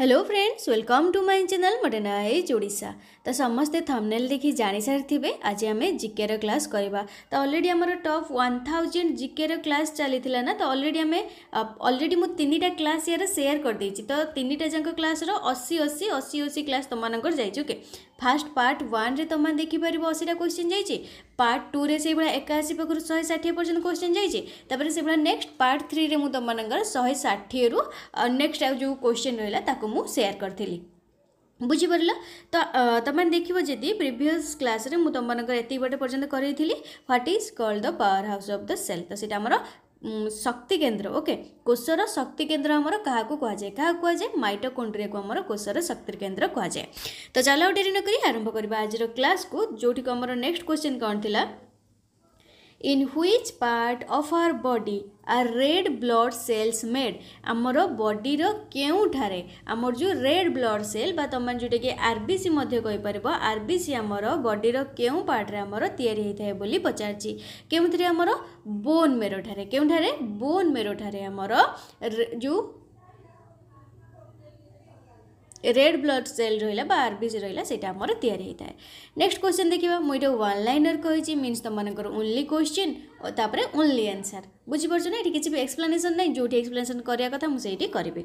Hello friends welcome to my channel মটেনা এজ ওড়িশা তো সমস্তে থমনেল দেখি জাঁসারিবে আজ আমি জিকের ক্লাস করা তো অলরেডি আমার টপ ওয়ান থাউজেন্ড জিকের ক্লাস চালি না তো অলরেডি আমি অলরেডি মু তিনটা ক্লাস ইয়ার সেয়ার করেদেছি তো তিনটা যাক ক্লাসর অশি অশি অশি অশি ক্লাস তোমার যাইছি ওকে ଫାଷ୍ଟ ପାର୍ଟ ୱାନ୍ରେ ତୁମେ ଦେଖିପାରିବ ଅଶୀଟା କୋଶ୍ଚିନ୍ ଯାଇଛି ପାର୍ଟ ଟୁରେ ସେଇଭଳିଆ ଏକାଅଶୀ ପାଖରୁ ଶହେ ଷାଠିଏ ପର୍ଯ୍ୟନ୍ତ କୋଶ୍ଚିନ୍ ଯାଇଛି ତାପରେ ସେଇଭଳିଆ ନେକ୍ସଟ ପାର୍ଟ ଥ୍ରୀରେ ମୁଁ ତୁମମାନଙ୍କର ଶହେ ଷାଠିଏରୁ ନେକ୍ସଟ ଆଉ ଯେଉଁ କୋଶ୍ଚିନ୍ ରହିଲା ତାକୁ ମୁଁ ସେୟାର କରିଥିଲି ବୁଝିପାରିଲ ତ ତୁମମାନେ ଦେଖିବ ଯଦି ପ୍ରିଭିୟସ୍ କ୍ଲାସ୍ରେ ମୁଁ ତୁମମାନଙ୍କର ଏତିକି ବାଟ ପର୍ଯ୍ୟନ୍ତ କରେଇଥିଲି what is called the power house of the cell ତ ସେଇଟା ଆମର ଶକ୍ତି କେନ୍ଦ୍ର ଓକେ କୋଷର ଶକ୍ତି କେନ୍ଦ୍ର ଆମର କାହାକୁ କୁହାଯାଏ କାହାକୁ କୁହାଯାଏ ମାଇଟୋକଣ୍ଡ୍ରିଆକୁ ଆମର କୋଷର ଶକ୍ତି କେନ୍ଦ୍ର କୁହାଯାଏ ତ ଚାଲ ଆଉ ଡେରି ନକରି ଆରମ୍ଭ କରିବା ଆଜିର କ୍ଲାସ୍କୁ ଯେଉଁଠିକୁ ଆମର ନେକ୍ସଟ କ୍ୱେଶ୍ଚିନ୍ କ'ଣ ଥିଲା in which part of our body আর ରେଡ୍ ବ୍ଲଡ୍ ସେଲ୍ସ ମେଡ୍ ଆମର ବଡ଼ିର କେଉଁଠାରେ ଆମର ଯେଉଁ ରେଡ୍ ବ୍ଲଡ୍ ସେଲ୍ ବା ତୁମେ ଯେଉଁଟାକି ଆର୍ ବି ସି ମଧ୍ୟ କହିପାରିବ ଆର୍ ବି ସି ଆମର ବଡ଼ିର କେଉଁ ପାର୍ଟରେ ଆମର ତିଆରି ହୋଇଥାଏ ବୋଲି ପଚାରିଛି କେଉଁଥିରେ ଆମର ବୋନ୍ ମେରୋଠାରେ କେଉଁଠାରେ ବୋନ୍ ମେରୋଠାରେ ଆମର ଯେଉଁ ରେଡ୍ ବ୍ଲଡ୍ ସେଲ୍ ରହିଲା ବା ଆର୍ବିସି ରହିଲା ସେଇଟା ଆମର ତିଆରି ହେଇଥାଏ ନେକ୍ସଟ କ୍ୱେଶ୍ଚନ୍ ଦେଖିବା ମୁଁ ଏଇଟା ୱାନ୍ ଲାଇନର୍ କହିଛି ମିନ୍ସ ତୁମମାନଙ୍କର ଓନ୍ଲି କ୍ୱେଶ୍ଚିନ୍ ଓ ତାପରେ ଓନ୍ଲି ଆନ୍ସର୍ ବୁଝିପାରୁଛ ନା ଏଠି କିଛି ବି ଏକ୍ସପ୍ଲାନେସନ୍ ନାହିଁ ଯେଉଁଠି ଏକ୍ସପ୍ଲାନେସନ୍ କରିବା କଥା ମୁଁ ସେଇଠି କରିବି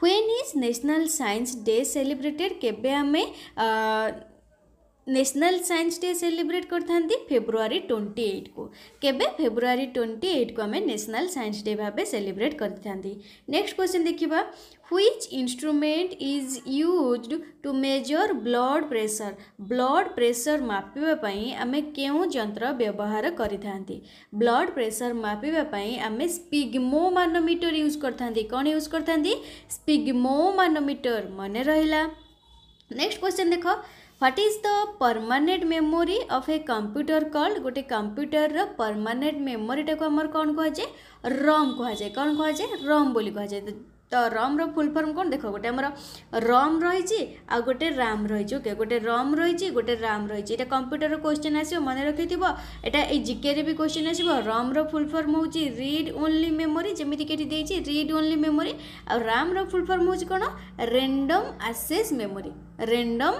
when is national science day celebrated କେବେ ଆମେ नेशनल साइंस डे सेलिब्रेट कर फेब्रुआरी ट्वेंटी एइट को केवे फेब्रुआरी ट्वेंटी एइट को आम नेशनल साइंस डे भाव सेलिब्रेट कर नेक्स्ट क्वेश्चन देखा which instrument is use to measure blood pressure blood pressure मापापी आम जंत्र व्यवहार कर ब्लड प्रेसर मापापी आम स्पिग्मो मानोमीटर यूज कर कौन यूज कर स्पिग्मो मानोमीटर मन रहा नेक्स्ट क्वेश्चन देख what is the permanent memory of a computer called গোটে কম্পুটরর পরমানেন্ট মেমোরিটাকে আমার কম কুহযায় রম কুহযায় কম কুহযায় রম বলে কুহযায় তো রমর ফুল ফর্ম কোণ দেখ গোটে আমার রম রয়েছে আর গোটে রাম রয়েছে ওকে গোটে রম রয়েছে গোটে রাম রয়েছে এটা কম্পুটর কোশ্চেন আসবে মনে রাখিথিব এটা এই জিকেরে বি কোশ্চেন আসব রমর ফুল ফর্ম হচ্ছে রিড ওনলি মেমোরি যেমিতি এটি দিয়েছি রিড ওনলি মেমোরি আর রামর ফুল ফর্ম হচ্ছে কোণ random access memory random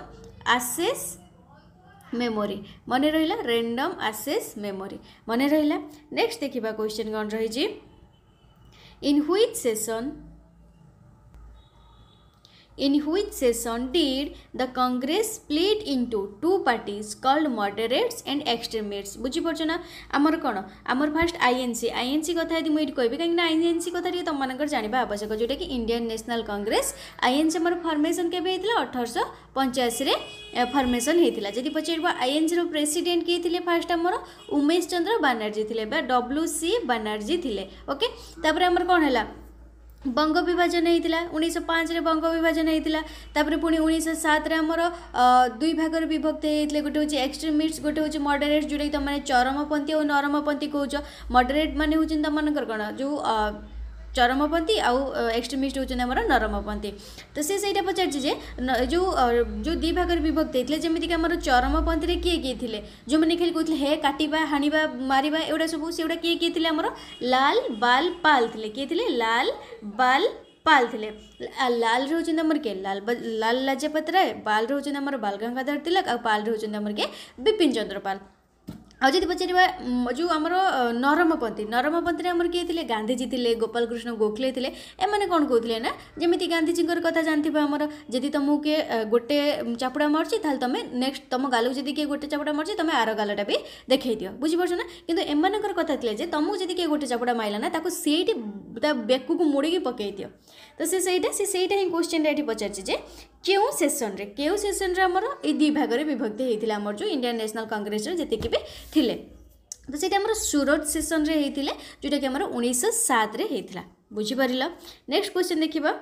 access memory মনে রহিলা র্যান্ডম আসেস মেমোরি মনে রহিলা নেক্সট দেখিবা কোশ্চেন কোন রহিছি in which session in which session did the Congress split into two parties called moderates and extremists. বুঝি পারছো না আমার কোন আমার ফার্স্ট আইএনসি আইএনসি কথা যদি মুই কইবি কারণ আইএনসি কথা টিকে তোমাদের জাঁয়া আবশ্যক যেটা কি ইন্ডিয়ান ন্যাশনাল কংগ্রেস আইএনসি আমার ফর্মেসন কেবে হয়েছিল অঠরশ পঞ্চাশে ফর্মেসন হয়েছিল যদি পচারব আইএনসির প্রেসিডেন্ট কি লে ফার্স্ট আমার উমেশ চন্দ্র বানার্জী লে বা ডব্লু সি বানার্জী লে ওকে তাপরে আমার কোণ হলা बंग विभाजन हुन्छ उन्स पाँच बंग विभाजन है पढि उन्सर दुई भागर विभक्त हुन्छ गएपछि एक्सट्रिम मिट्स गएपछि मडरट्स जोडि त म चरमपन्थी अब नरमपन्थी कडरेट मैले हौ तर कहाँ जो ଚରମପନ୍ଥୀ ଆଉ ଏକ୍ସଟ୍ରିମିଷ୍ଟ ହେଉଛନ୍ତି ଆମର ନରମପନ୍ଥୀ ତ ସେ ସେଇଟା ପଚାରିଛି ଯେ ଯେଉଁ ଯେଉଁ ଦୁଇ ଭାଗରେ ବିଭକ୍ତ ହେଇଥିଲେ ଯେମିତିକି ଆମର ଚରମପନ୍ଥୀରେ କିଏ କିଏ ଥିଲେ ଯେଉଁମାନେ ଖାଲି କହୁଥିଲେ ହେ କାଟିବା ହାଣିବା ମାରିବା ଏଗୁଡ଼ା ସବୁ ସେଗୁଡ଼ା କିଏ କିଏ ଥିଲେ ଆମର ଲାଲ ବାଲ ପାଲ ଥିଲେ କିଏ ଥିଲେ ଲାଲ ବାଲ ପାଲ ଥିଲେ ଲାଲ ହେଉଛନ୍ତି ଆମର କିଏ ଲାଲ ଲାଲ ଲାଜପତ ରାୟ ବାଲ ହେଉଛନ୍ତି ଆମର ବାଲ ଗଙ୍ଗାଧର ତିଲକ ଆଉ ପାଲ ହେଉଛନ୍ତି ଆମର କିଏ ବିପିନ ଚନ୍ଦ୍ର ପାଲ आउँदै पचार जो अब नरमपन्थी नरमपन्थी के थिए गान्धीजी थिए गोपालृष्ण गोखले थिले कि गान्धीजीको कथा जान्थ्यो अब तम गोटे चापुडा मर्छ तेक्सट तम गालको जिम्मी केही गोटे चापुटा मर्छ तर गालाटाबि देखैदियो बुझिपर्छ कि एमा कथा थिए त मुमु गए चा मला नै बेग् मोडिक पकेदियो ତ ସେ ସେଇଟା ସେ ସେଇଟା ହିଁ କୋଶ୍ଚିନ୍ଟା ଏଠି ପଚାରିଛି ଯେ କେଉଁ ସେସନ୍ରେ କେଉଁ ସେସନ୍ରେ ଆମର ଏଇ ଦୁଇ ଭାଗରେ ବିଭକ୍ତି ହେଇଥିଲା ଆମର ଯେଉଁ ଇଣ୍ଡିଆନ୍ ନ୍ୟାସନାଲ୍ କଂଗ୍ରେସରେ ଯେତିକି ବି ଥିଲେ ତ ସେଇଟା ଆମର ସୁରଟ ସେସନ୍ରେ ହେଇଥିଲେ ଯେଉଁଟାକି ଆମର ଉଣେଇଶହ ସାତରେ ହେଇଥିଲା ବୁଝିପାରିଲ ନେକ୍ସଟ କ୍ୱେଶ୍ଚନ୍ ଦେଖିବା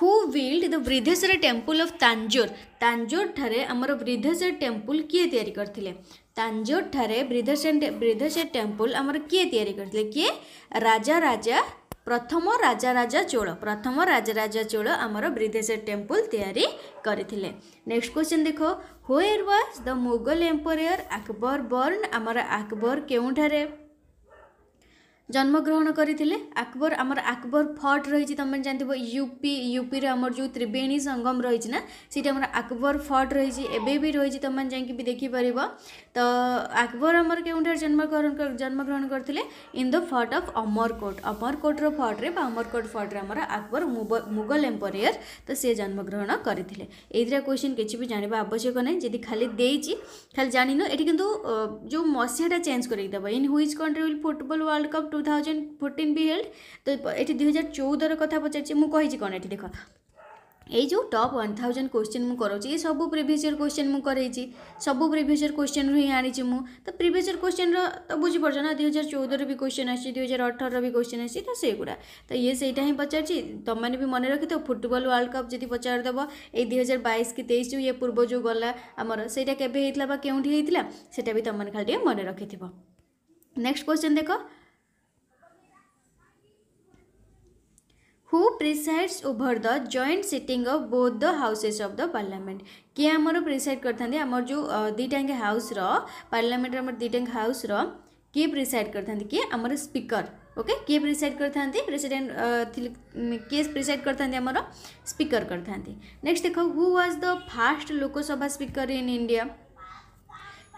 who build the Brihadeeswara temple of Tanjore ତାଞ୍ଜୋରଠାରେ ଆମର ବୃଦ୍ଧେଶ୍ୱର ଟେମ୍ପୁଲ୍ କିଏ ତିଆରି କରିଥିଲେ ତାଞ୍ଜୋରଠାରେ ବୃଦ୍ଧେଶ୍ୱର ବୃଦ୍ଧେଶ୍ୱର ଟେମ୍ପୁଲ୍ ଆମର କିଏ ତିଆରି କରିଥିଲେ କିଏ ରାଜା ରାଜା ପ୍ରଥମ ରାଜାରାଜା ଚୋଳ ପ୍ରଥମ ରାଜାରାଜା ଚୋଳ ଆମର ବ୍ରିଦେଶ ଟେମ୍ପୁଲ ତିଆରି କରିଥିଲେ ନେକ୍ସଟ କ୍ୱେଶ୍ଚିନ୍ ଦେଖ where was the Mughal emperor Akbar born ଆମର ଆକବର କେଉଁଠାରେ জন্মগ্রহণ করে আকবর আমার আকবর ফর্ট রয়েছে তুমি জাঁথব ইউপি ইউপির আমার যে ত্রিবেণী সঙ্গম রয়েছে না সেটি আমার আকবর ফর্ট রয়েছে এবে বি রয়েছে তুমি যাইকি বি দেখিপার তো আকবর আমার কেউঠার জন্মগ্রহণ জন্মগ্রহণ করে in the fort of Amarkot অমরকোটর ফর্টরে বা অমরকোট ফর্টরে আমার আকবর মুগল এম্পোরিয়র তো সে জন্মগ্রহণ করে এইটা কোশ্চিন কিছু বি জাঁয়া আবশ্যক নাই যদি খালি দিয়েছি খালি জাঁন এটি কিন্তু যে মশিয়াটা চেঞ্জ করাই দেব in which country will football world cup two two thousand fourteen be held ତ ଏଠି ଦୁଇ ହଜାର ଚଉଦର କଥା ପଚାରିଛି ମୁଁ କହିଛି କ'ଣ ଏଠି ଦେଖ ଏଇ ଯେଉଁ ଟପ୍ ୱାନ୍ ଥାଉଜେଣ୍ଡ କୋଶ୍ଚିନ୍ ମୁଁ କରୁଛି ଏ ସବୁ ପ୍ରିଭିୟସ୍ ଇୟର୍ କୋଶ୍ଚିନ୍ ମୁଁ କରେଇଛି ସବୁ ପ୍ରିଭିୟସ୍ ଇୟର୍ କୋଶ୍ଚିନ୍ରୁ ହିଁ ଆଣିଛି ମୁଁ ତ ପ୍ରିଭିୟସ୍ ଇୟର୍ କୋଶ୍ଚିନ୍ର ତ ବୁଝିପାରୁଛ ନା ଦୁଇ ହଜାର ଚଉଦର ବି କୋଶ୍ଚିନ୍ ଆସିଛି ଦୁଇ ହଜାର ଅଠରର ବି କୋଶ୍ଚିନ୍ ଆସିଛି ତ ସେଗୁଡ଼ା ତ ଇଏ ସେଇଟା ହିଁ ପଚାରିଛି ତୁମମାନେ ବି ମନେ ରଖିଥିବ ଫୁଟବଲ୍ ୱାର୍ଲଡ କପ୍ ଯଦି ପଚାରିଦେବ ଏଇ ଦୁଇ ହଜାର ବାଇଶ କି ତେଇଶ ଯେଉଁ ଇଏ ପୂର୍ବ ଯେଉଁ ଗଲା ଆମର ସେଇଟା କେବେ ହେଇଥିଲା ବା କେଉଁଠି ହେଇଥିଲା ସେଇଟା ବି ତୁମମାନେ ଖାଲି ଟିକେ ମନେ ରଖିଥିବ ନେକ୍ସଟ କୋଶ୍ଚିନ୍ ଦେଖ who presides over the joint sitting of both the houses of the parliament କିଏ ଆମର ପ୍ରିସାଇଡ଼୍ କରିଥାନ୍ତି ଆମର ଯେଉଁ ଦୁଇଟାଙ୍କ ହାଉସ୍ର ପାର୍ଲାମେଣ୍ଟର ଆମର ଦୁଇଟାଙ୍କ ହାଉସ୍ର କିଏ ପ୍ରିସାଇଡ଼୍ କରିଥାନ୍ତି କିଏ ଆମର ସ୍ପିକର୍ ଓକେ କିଏ ପ୍ରିସାଇଡ଼୍ କରିଥାନ୍ତି ପ୍ରେସିଡେଣ୍ଟ କିଏ ପ୍ରିସାଇଡ଼୍ କରିଥାନ୍ତି ଆମର ସ୍ପିକର୍ କରିଥାନ୍ତି ନେକ୍ସଟ ଦେଖ who was the first Lok Sabha speaker in India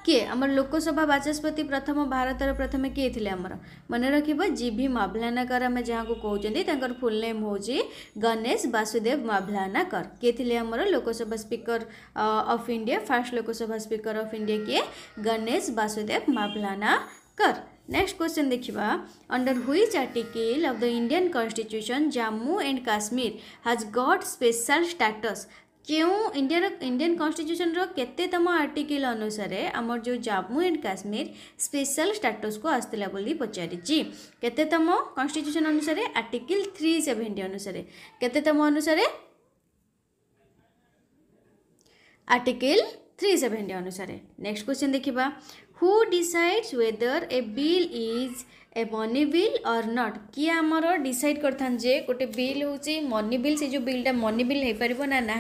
କିଏ ଆମର ଲୋକସଭା ବାଚସ୍ପତି ପ୍ରଥମ ଭାରତର ପ୍ରଥମେ କିଏ ଥିଲେ ଆମର ମନେ ରଖିବ ଜିଭି ମାଭଲାନାକର ଆମେ ଯାହାକୁ କହୁଛନ୍ତି ତାଙ୍କର ଫୁଲ୍ ନେମ୍ ହେଉଛି ଗଣେଶ ବାସୁଦେବ ମାଭଲାନାକର କିଏ ଥିଲେ ଆମର Lok Sabha speaker of India first Lok Sabha speaker of India କିଏ ଗଣେଶ ବାସୁଦେବ ମାଭଲାନାକର नेक्स्ट क्वेश्चन देखा under which article of the Indian constitution Jammu and Kashmir has got special status क्यों इंडिया इंडियन कन्स्टिट्यूशन रतम आर्टिकल अनुसार आम जो Jammu and Kashmir special status को आसला पचारतम कन्स्टिट्यूशन अनुसार आर्टिकल थ्री सेवेन्टी अनुसार केतम अनुसार आर्टिकल थ्री सेवेन्टी अनुसार नेक्स्ट क्वेश्चन देखा who decides whether A bill is a money bill or not किए आमर डिसाइड कर जे गोटे बिल हूँ मनी बिल से जो बिलटा मनी बिल हो पार ना ना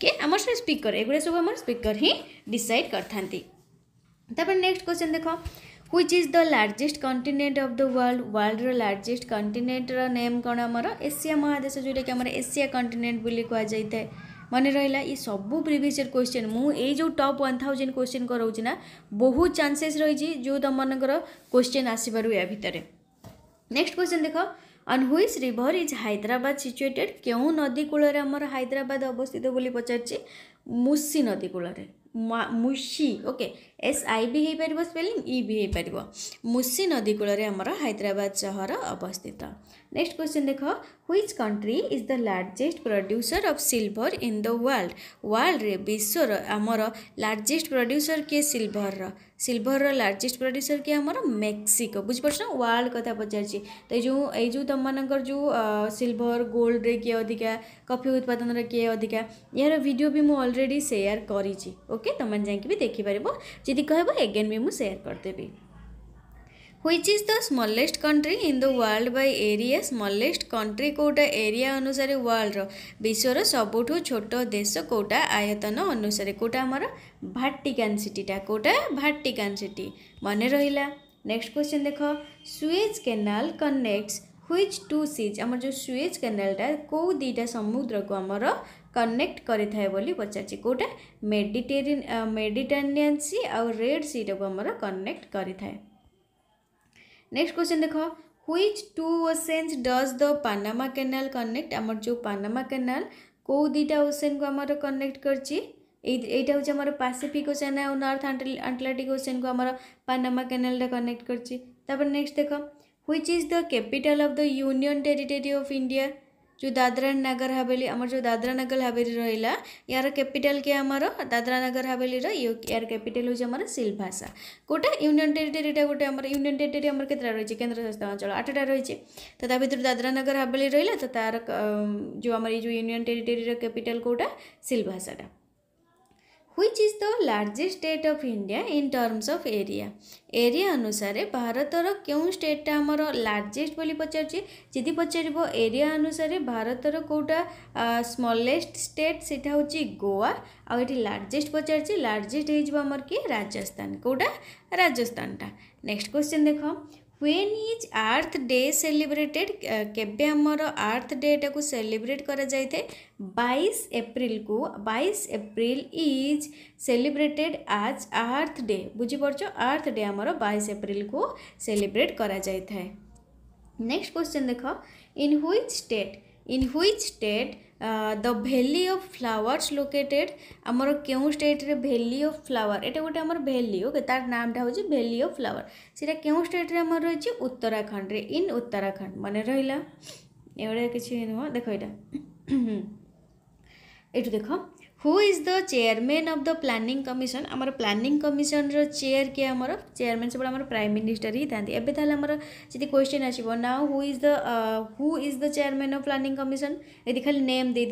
किए आम स्पीकर एगुरा सब स्पीकर ही डिसाइड कर नेक्स्ट क्वेश्चन देख which is the largest continent of the world world largest कंटिनेंटर नेम कौन आम एशिया महादेश जोटा कि आम एशिया कंटिनेंट बोली कह મને રહેલા એ સબુ પ્ରିଭିୟସ୍ ક્ୱେଶ୍ଚନ୍ ମୁଁ ଏଇ ଯେଉଁ ଟପ୍ ୱାନ୍ ଥାଉଜେଣ୍ଡ କ୍ୱେଶ୍ଚିନ୍ କରାଉଛି ନା ବହୁତ ଚାନ୍ସେସ୍ ରହିଛି ଯେଉଁ ତୁମମାନଙ୍କର କ୍ୱେଶ୍ଚିନ୍ ଆସିବାରୁ ୟା ଭିତରେ ନେକ୍ସଟ କ୍ୱେଶ୍ଚନ୍ ଦେଖ on which river is Hyderabad situated କେଉଁ ନଦୀ କୂଳରେ ଆମର ହାଇଦ୍ରାବାଦ ଅବସ୍ଥିତ ବୋଲି ପଚାରୁଛି ମୁସି ନଦୀ କୂଳରେ Musi okay S I B ହୋଇପାରିବ ସ୍ପେଲିଂ ଇ ବି ହୋଇପାରିବ ମୁସି ନଦୀ କୂଳରେ ଆମର ହାଇଦ୍ରାବାଦ ସହର ଅବସ୍ଥିତ ନେକ୍ସଟ କ୍ୱେଶ୍ଚିନ୍ ଦେଖ which country is the largest producer of silver in the world ୱାର୍ଲଡରେ ବିଶ୍ୱର ଆମର ଲାର୍ଜେଷ୍ଟ ପ୍ରଡ୍ୟୁସର କିଏ ସିଲ୍ଭରର ସିଲ୍ଭରର ଲାର୍ଜେଷ୍ଟ ପ୍ରଡ୍ୟୁସର କିଏ ଆମର ମେକ୍ସିକୋ ବୁଝିପାରୁଛ ନା ୱାର୍ଲଡ କଥା ପଚାରିଛି ତ ଏଇ ଯେଉଁ ଏଇ ଯେଉଁ ତମମାନଙ୍କର ଯେଉଁ ସିଲ୍ଭର ଗୋଲ୍ଡରେ କିଏ ଅଧିକା କଫି ଉତ୍ପାଦନରେ କିଏ ଅଧିକା ଏହାର ଭିଡ଼ିଓ ବି ମୁଁ ଅଲରେଡ଼ି ସେୟାର କରିଛି ଓକେ ତମମାନେ ଯାଇକି ବି ଦେଖିପାରିବ ଯେ ଯଦି କହିବ ଏଗେନ୍ ବି ମୁଁ ସେୟାର କରିଦେବି which is the smallest country in the world by area smallest country କେଉଁଟା ଏରିଆ ଅନୁସାରେ ୱାର୍ଲଡର ବିଶ୍ୱର ସବୁଠୁ ଛୋଟ ଦେଶ କେଉଁଟା ଆୟତନ ଅନୁସାରେ କେଉଁଟା ଆମର ଭାଟିକାନ୍ ସିଟିଟା କେଉଁଟା ଭାଟିକାନ୍ ସିଟି ମନେ ରହିଲା ନେକ୍ସଟ କ୍ୱେଶ୍ଚିନ୍ ଦେଖ Suez canal connects which two seas ଆମର ଯେଉଁ ସୁଏଜ୍ କେନାଲଟା କେଉଁ ଦୁଇଟା ସମୁଦ୍ରକୁ ଆମର कनेक्ट करचारे कौटा मेडिटेरि मेडिटेरियन सी आउ रेड सी को आमर कनेक्ट करेक्स्ट क्वेश्चन देख which two oceans does the Panama canal connect आमर जो पानामा केनाल कौ दुटा ओसेन को आमर कनेक्ट कर यहाँ हूँ आम पासीफिक ओसेन आउ नर्थ आटलांटिक ओसेन को आम पानामा केनाल कनेक्ट कर नेक्स्ट देख which is the capital of the union territory of India जो दादरा नगर हवेली आम जो दादरा नगर हवेली रहा है यार कैपिटल किए आम दादरा नगर हवेली यार कैपिटल हूँ आम सिलभाषा कौटा यूनियन टेरीटरी गोटे यूनियन टेरीटरी आम के रही है केन्द्रशासित अंचल आठटा रही है तो दादरा नगर हवेली रहा तो तार जो आम यूनियन टेरीटेरी कैपिटाल कौटा सिलभाषाटा which is the largest state of India in terms of area. Area ଅନୁସାରେ ଭାରତର କେଉଁ ଷ୍ଟେଟ୍ଟା ଆମର ଲାର୍ଜେଷ୍ଟ ବୋଲି ପଚାରୁଛି ଯଦି ପଚାରିବ ଏରିଆ ଅନୁସାରେ ଭାରତର କେଉଁଟା ସ୍ମଲେଷ୍ଟ ଷ୍ଟେଟ୍ ସେଇଟା ହେଉଛି ଗୋଆ ଆଉ ଏଠି ଲାର୍ଜେଷ୍ଟ ପଚାରୁଛି ଲାର୍ଜେଷ୍ଟ ହେଇଯିବ ଆମର କି ରାଜସ୍ଥାନ କେଉଁଟା ରାଜସ୍ଥାନଟା ନେକ୍ସଟ କ୍ୱେଶ୍ଚିନ୍ ଦେଖ when is earth day celebrated केमर आर्थ डेटा को सेलिब्रेट करा बैस एप्रिल को बैस एप्रिल इज सेलिब्रेटेड आज आर्थ डे बुझिप आर्थ डे आम बैस एप्रिल को सेलिब्रेट करा नेक्स्ट क्वेश्चन देख in which state in which state the valley of flowers located ଆମର କେଉଁ ଷ୍ଟେଟ୍ରେ ଭ୍ୟାଲି ଅଫ୍ ଫ୍ଲାୱାର୍ ଏଇଟା ଗୋଟେ ଆମର ଭ୍ୟାଲି ଓକେ ତାର ନାମଟା ହେଉଛି ଭ୍ୟାଲି ଅଫ୍ ଫ୍ଲାୱାର୍ ସେଇଟା କେଉଁ ଷ୍ଟେଟ୍ରେ ଆମର ରହିଛି ଉତ୍ତରାଖଣ୍ଡରେ ଇନ୍ ଉତ୍ତରାଖଣ୍ଡ ମନେ ରହିଲା ଏଗୁଡ଼ା କିଛି ନୁହଁ ଦେଖ ଏଇଟା ଏଇଠୁ ଦେଖ who is the chairman of the planning commission आमर प्लानिंग कमिशन रो चेयर किए आमर चेयरमैन सब आमर प्राइम मिनिस्टर ही था एवं ताल आमर जी क्वेश्चन आसो ना who is the who is the chairman of planning commission यदि खाली नेम दे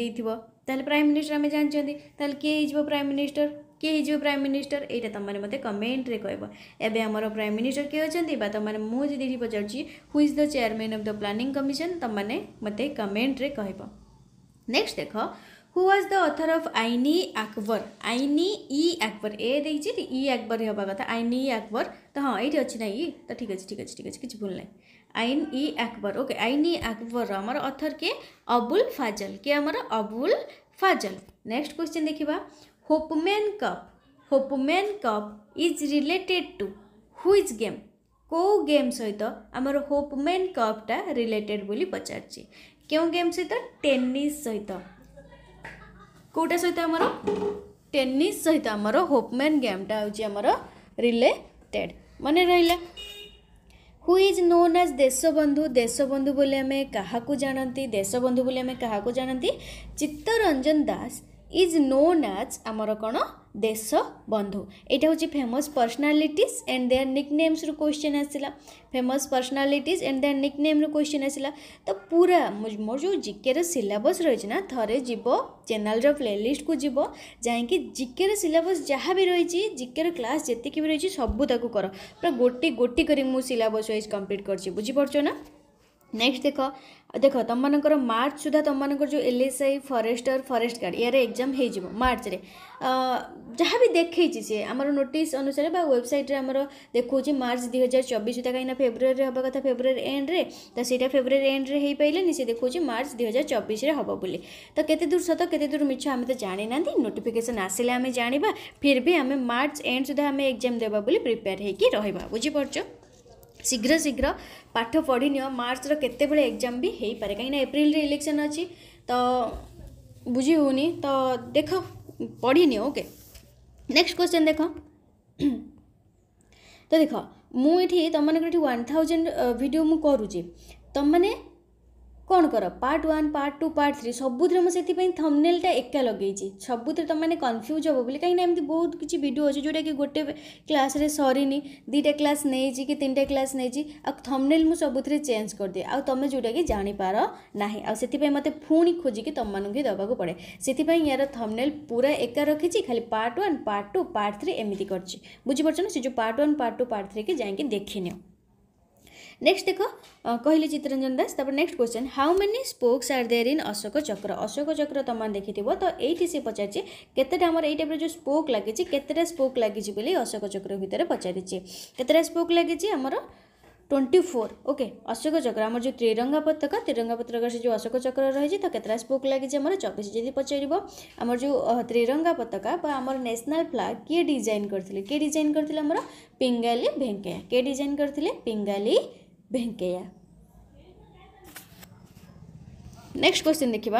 ତାହେଲେ ପ୍ରାଇମ୍ ମିନିଷ୍ଟର ଆମେ ଜାଣିଛନ୍ତି ତାହେଲେ କିଏ ହେଇଯିବ ପ୍ରାଇମ୍ ମିନିଷ୍ଟର କିଏ ହେଇଯିବ ପ୍ରାଇମ୍ ମିନିଷ୍ଟର ଏଇଟା ତୁମମାନେ ମୋତେ କମେଣ୍ଟରେ କହିବ ଏବେ ଆମର ପ୍ରାଇମ୍ ମିନିଷ୍ଟର କିଏ ଅଛନ୍ତି ବା ତୁମମାନେ ମୁଁ ଯଦି ଏଠି ପଚାରୁଛି who is the chairman of the planning commission ତୁମମାନେ ମୋତେ କମେଣ୍ଟରେ କହିବ ନେକ୍ସଟ ଦେଖ হু ওয়াজ দ অথর অফ আইনি আকবর আইনি ই আকবর এ দিয়েছি ই আকবর হওয়া কথা আইনি ই আকবর তো হ্যাঁ এইটি অছি না ই তো ঠিক আছে ঠিক আছে ঠিক আছে কিছু ভুল নাই আইন ই আকবর ওকে আইন ই আকবর আমার অথর কে অবুল ফাজল কে আমার অবুল ফাজল নেক্সট কোশ্চেন দেখিবা Hopman cup Hopman cup is related to which game କେଉଁ ଗେମ୍ ସହିତ ଆମର ହୋପମ୍ୟାନ୍ କପ୍ଟା ରିଲେଟେଡ଼୍ ବୋଲି ପଚାରିଛି କେଉଁ ଗେମ୍ ସହିତ ଟେନିସ୍ ସହିତ କେଉଁଟା ସହିତ ଆମର ଟେନିସ୍ ସହିତ ଆମର ହୋପମ୍ୟାନ୍ ଗେମ୍ଟା ହେଉଛି ଆମର ରିଲେଟେଡ଼୍ ମନେ ରହିଲା who is known as Deshbandhu Deshbandhu ବୋଲି ଆମେ କାହାକୁ ଜାଣନ୍ତି ଦେଶବନ୍ଧୁ ବୋଲି ଆମେ କାହାକୁ ଜାଣନ୍ତି ଚିତ୍ତରଞ୍ଜନ ଦାସ ইজ নোন আজ আমার କ'ଣ দেশ বন্ধু এটা হচ্ছে ফেমস পর্সনালিটিজ এন্ড দেয়ার নিকনেমসরু কোশ্চেন আসলা ফেমস পর্সনালিটিজ এন্ড দেয়ার নিকনেমরু কোশ্চেন আসলা তো পুরা মোর যে জিকের সিলাবস রয়েছে না থরে যাব চ্যানেলর প্লেলিষ্টকু যাব যাইকি জিকের সিলাবস যা বি রয়েছে জিকের ক্লাস যেতিকি বি রয়েছে সবু তাকে কর পুরা গোটি গোটি করে মু সিলাবস ওয়াইজ কমপ্লিট করছি বুঝিপারছ না ନେକ୍ସଟ ଦେଖ ଦେଖ ତୁମମାନଙ୍କର ମାର୍ଚ୍ଚ ସୁଦ୍ଧା ତୁମମାନଙ୍କର ଯେଉଁ L S I forester forest guard ଏହାର ଏକ୍ଜାମ୍ ହେଇଯିବ ମାର୍ଚ୍ଚରେ ଯାହା ବି ଦେଖେଇଛି ସିଏ ଆମର ନୋଟିସ୍ ଅନୁସାରେ ବା ୱେବସାଇଟ୍ରେ ଆମର ଦେଖାଉଛି ମାର୍ଚ୍ଚ ଦୁଇ ହଜାର ଚବିଶ ସୁଦ୍ଧା କାହିଁକିନା ଫେବୃଆରୀରେ ହେବା କଥା ଫେବୃଆରୀ ଏଣ୍ଡରେ ତ ସେଇଟା ଫେବୃଆରୀ ଏଣ୍ଡରେ ହେଇପାରିଲାନି ସେ ଦେଖାଉଛି ମାର୍ଚ୍ଚ ଦୁଇ ହଜାର ଚବିଶରେ ହେବ ବୋଲି ତ କେତେ ଦୂର ସତ କେତେ ଦୂର ମିଛ ଆମେ ତ ଜାଣିନାହାନ୍ତି ନୋଟିଫିକେସନ୍ ଆସିଲେ ଆମେ ଜାଣିବା ଫିର୍ ବି ଆମେ ମାର୍ଚ୍ଚ ଏଣ୍ଡ ସୁଦ୍ଧା ଆମେ ଏକ୍ଜାମ୍ ଦେବା ବୋଲି ପ୍ରିପେୟାର ହେଇକି ରହିବା ବୁଝିପାରୁଛ ଶୀଘ୍ର ଶୀଘ୍ର ପାଠ ପଢ଼ି ନିଅ ମାର୍ଚ୍ଚର କେତେବେଳେ ଏକ୍ଜାମ୍ ବି ହେଇପାରେ କାହିଁକିନା ଏପ୍ରିଲରେ ଇଲେକ୍ସନ୍ ଅଛି ତ ବୁଝି ହେଉନି ତ ଦେଖ ପଢ଼ି ନିଅ ଓକେ ନେକ୍ସଟ କ୍ୱେଶ୍ଚନ୍ ଦେଖ ତ ଦେଖ ମୁଁ ଏଠି ତୁମମାନଙ୍କର ଏଠି ୱାନ୍ ଥାଉଜେଣ୍ଡ ଭିଡ଼ିଓ ମୁଁ କରୁଛି ତୁମମାନେ କର part one part two part three ସବୁଥିରେ ମୁଁ ସେଥିପାଇଁ ଥମ୍ନେଲ୍ଟା ଏକା ଲଗେଇଛି ସବୁଥିରେ ତୁମମାନେ କନଫ୍ୟୁଜ୍ ହେବ ବୋଲି କାହିଁକିନା ଏମିତି ବହୁତ କିଛି ଭିଡ଼ିଓ ଅଛି ଯେଉଁଟାକି ଗୋଟେ କ୍ଲାସ୍ରେ ସରିନି ଦୁଇଟା କ୍ଲାସ୍ ନେଇଛି କି ତିନିଟା କ୍ଲାସ୍ ନେଇଛି ଆଉ ଥମ୍ନେଲ୍ ମୁଁ ସବୁଥିରେ ଚେଞ୍ଜ କରିଦିଏ ଆଉ ତୁମେ ଯେଉଁଟାକି ଜାଣିପାର ନାହିଁ ଆଉ ସେଥିପାଇଁ ମୋତେ ପୁଣି ଖୋଜିକି ତୁମମାନଙ୍କୁ ହିଁ ଦେବାକୁ ପଡ଼େ ସେଥିପାଇଁ ୟାର ଥମ୍ନେଲ୍ ପୁରା ଏକା ରଖିଛି ଖାଲି part one part two part three ଏମିତି କରିଛି ବୁଝିପାରୁଛ ନା ସେ ଯେଉଁ ପାର୍ଟ ୱାନ୍ ପାର୍ଟ ଟୁ ପାର୍ଟ ଥ୍ରୀକି ଯାଇକି ଦେଖିନିଅ नेक्स्ट देख कहले Chittaranjan Das next question how many spokes are there in Ashoka Chakra Ashoka चक्र तुम थो तो ये सी पचारे के आमर जो स्पोक लगी स्पोक लगी अशोक चक्र भितर पचारिचे केतेटा स्पोक लगी twenty four okay Ashoka Chakra आम जो त्रिरंगा पतक त्रिरंगा पतक से जो अशोक चक्र रही तो कतटा स्पोक लगी चबीस जी पचार आम जो त्रिरंगा पताका आम नेशनल फ्लाग किए डिजाइन करते किए डिजाइन करते आमर पिंगाली भेंकैया किए डिजाइन करते पिंगाली भेंकैया नेक्स्ट क्वेश्चन देखा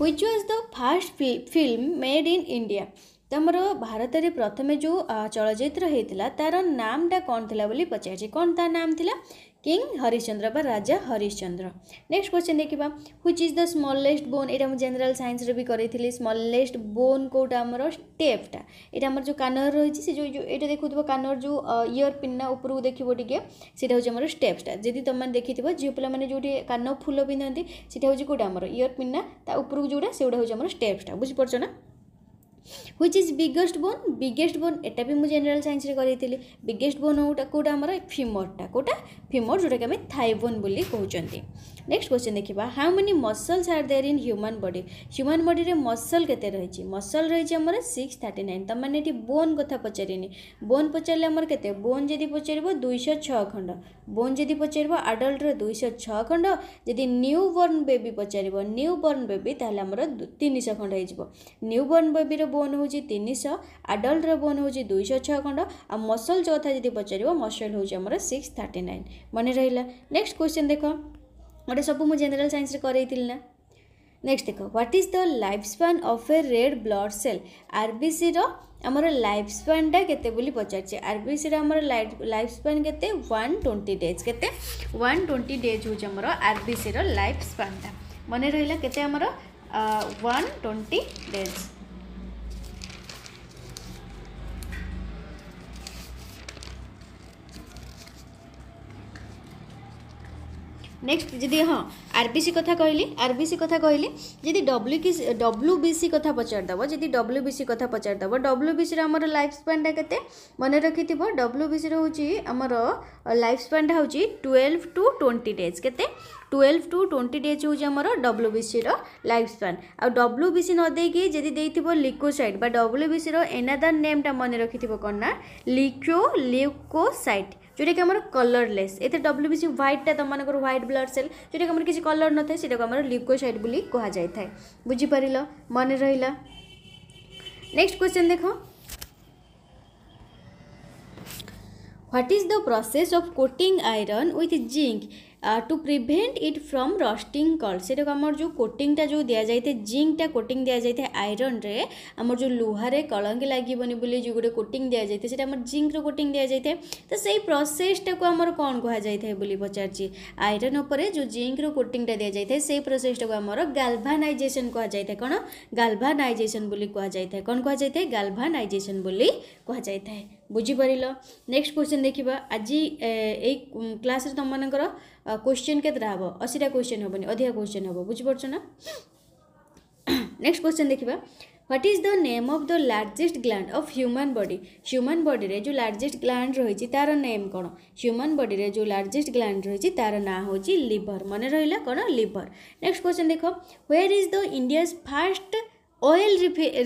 which was the first film made in India ତମର ଭାରତରେ ପ୍ରଥମେ ଯେଉଁ ଚଳଚ୍ଚିତ୍ର ହେଇଥିଲା ତାର ନାମଟା କ'ଣ ଥିଲା ବୋଲି ପଚାରିଛି କ'ଣ ତା ନାମ ଥିଲା કિંગ હરિશ્ચંદ્ર ବା ରାଜା ହରିଶ୍ଚନ୍ଦ୍ର ନେକ୍ସଟ କ୍ୱେଶ୍ଚନ୍ ଦେଖିବା which is the smallest bone ଏଇଟା ମୁଁ ଜେନେରାଲ୍ ସାଇନ୍ସରେ ବି କରେଇଥିଲି ସ୍ମଲେଷ୍ଟ ବୋନ୍ କେଉଁଟା ଆମର ଷ୍ଟେପ୍ଟା ଏଇଟା ଆମର ଯେଉଁ କାନର ରହିଛି ସେ ଯେଉଁ ଏଇଟା ଦେଖୁଥିବ କାନର ଯେଉଁ ଇୟର୍ ପିନ୍ନା ଉପରକୁ ଦେଖିବ ଟିକେ ସେଇଟା ହେଉଛି ଆମର ଷ୍ଟେପ୍ସଟା ଯଦି ତୁମମାନେ ଦେଖିଥିବ ଝିଅ ପିଲାମାନେ ଯେଉଁଠି କାନ ଫୁଲ ପିନ୍ଧନ୍ତି ସେଇଟା ହେଉଛି କେଉଁଟା ଆମର ଇୟର୍ ପିନ୍ନା ତା ଉପରକୁ ଯେଉଁଟା ସେଗୁଡ଼ା ହେଉଛି ଆମର ଷ୍ଟେପ୍ସଟା ବୁଝିପାରୁଛ ନା which is biggest bone biggest bone ଏଟା ବି ମୁଁ ଜେନେରାଲ୍ ସାଇନ୍ସରେ କରିଥିଲି ବିଗେଷ୍ଟ ବୋନ୍ କେଉଁଟା ଆମର ଫିମରଟା କେଉଁଟା ଫିମର ଯେଉଁଟାକି ଆମେ ଥାଇବୋନ୍ ବୋଲି କହୁଛନ୍ତି ନେକ୍ସଟ କ୍ୱେଶ୍ଚନ୍ ଦେଖିବା how many muscles are there in human body human ବଡିରେ ମସଲ୍ କେତେ ରହିଛି ମସଲ୍ ରହିଛି ଆମର ସିକ୍ସ ଥାର୍ଟି ନାଇନ୍ ତୁମମାନେ ଏଠି ବୋନ୍ କଥା ପଚାରିନି ବୋନ୍ ପଚାରିଲେ ଆମର କେତେ ବୋନ୍ ଯଦି ପଚାରିବ ଦୁଇଶହ ଛଅ ଖଣ୍ଡ ବୋନ୍ ଯଦି ପଚାରିବ ଆଡଲ୍ଟର ଦୁଇଶହ ଛଅ ଖଣ୍ଡ ଯଦି ନ୍ୟୁ ବର୍ଣ୍ଣ ବେବି ପଚାରିବ ନ୍ୟୁ ବର୍ଣ୍ଣ ବେବି ତାହେଲେ ଆମର ତିନିଶହ ଖଣ୍ଡ ହେଇଯିବ ନ୍ୟୁ ବର୍ଣ୍ଣ ବେବିର ବୋନ୍ ହେଉଛି ତିନିଶହ ଆଡଲ୍ଟର ବୋନ୍ ହେଉଛି ଦୁଇଶହ ଛଅ ଖଣ୍ଡ ଆଉ ମସଲ୍ ଯେଉଁ କଥା ଯଦି ପଚାରିବ ମସଲ୍ ହେଉଛି ଆମର ସିକ୍ସ ଥାର୍ଟି ନାଇନ୍ ମନେ ରହିଲା ନେକ୍ସଟ क्वेश्चन देखो ଗୋଟେ ସବୁ ମୁଁ ଜେନେରାଲ୍ ସାଇନ୍ସରେ କରେଇଥିଲି ନା ନେକ୍ସଟ ଦେଖ what is the life span of a red blood cell ଆର୍ବିସିର ଆମର ଲାଇଫ୍ ସ୍ପାନ୍ଟା କେତେ ବୋଲି ପଚାରିଛେ ଆର୍ବିସିର ଆମର ଲାଇଫ୍ ସ୍ପାନ୍ କେତେ ୱାନ୍ ଟ୍ୱେଣ୍ଟି ଡେଜ୍ କେତେ ୱାନ୍ ଟ୍ୱେଣ୍ଟି ଡେଜ୍ ହେଉଛି ଆମର ଆର୍ବିସିର ଲାଇଫ୍ ସ୍ପାନ୍ଟା ମନେ ରହିଲା କେତେ ଆମର ୱାନ୍ ଟ୍ୱେଣ୍ଟି ଡେଜ୍ নেক্সট যদি হ্যাঁ আরবিসি কথা কহিলি আরবিসি কথা কহিলি যদি ডব্লু কি ডব্লু বিসি কথা পচারিদেব যদি ডব্লু বিসি কথা পচারিদেব ডব্লু বিসির আমার লাইফ স্প্যানটা কেতে মনে রাখিথিব ডব্লু বিসির হচ্ছে আমার লাইফ স্প্যানটা হচ্ছে টুয়েলভ টু টোয়েন্টি ডেজ কেতে টুয়েলভ টু টোয়েন্টি ডেজ হচ্ছে আমার ডব্লু বিসির লাইফ স্প্যান আর ডব্লু বিসি নদেকি যদি দেইথিব লিকোসাইড বা ডব্লু বিসির এনাদার নেমটা মনে রাখিথিব কন্যা লিকো লিউকোসাইট যেটাকি আমার কলরলেস এতে ডব্লুবিসি হোয়াইটটা তোমাদের হোয়াইট ব্লড সেল যেটাকি আমার কিছু কলর নথায় সেটাকে আমার লিউকোসাইড বলে কুহযাই থাকে বুঝিপারিল মনে রহিলা নেক্সট কোশ্চেন দেখো what is the process of coating iron with zinc to prevent it from rusting কল সেটাকে আমার যে কোটিংটা যে দিয়া যাই জিঙ্কটা কোটিং দিয়া যাই আইরনরে আমার যে লুহারে কলঙ্ক লাগবনি বলে যে গোটে কোটিং দিয়া যাই সেটা আমার জিঙ্কর কোটিং দিয়া যাই তো সেই প্রসেসটা আমার কম কুহযাই বলে পচারছি আইরন উপরে যে জিঙ্কর কোটিংটা দিয়া যাই সেই প্রসেসটা আমার গালভানাইজেসন কুহযাই কোণ গালভানাইজেসন বলে কুহযাই কোণ কুহযাই গালভানাইজেসন বলে কুহযাই বুঝিপারিল নেক্সট কোশ্চেন দেখিবা আজি এই ক্লাসে তোমাদের क्वेश्चन के हे क्वेसन क्वेश्चन हेनी अधिया क्वेश्चन हे बुझिपर्छ ना नेक्स्ट क्वेश्चन देखा what is the name of the largest gland of human body human body रे जो लार्जेस्ट ग्लांड रही तार नेम कौन ह्यूमन बॉडी रे जो लार्जेस्ट ग्लांड रही तार ना हूँ लिभर मन रहा कौन लिभर नेक्स्ट क्वेश्चन देख where is the India's first oil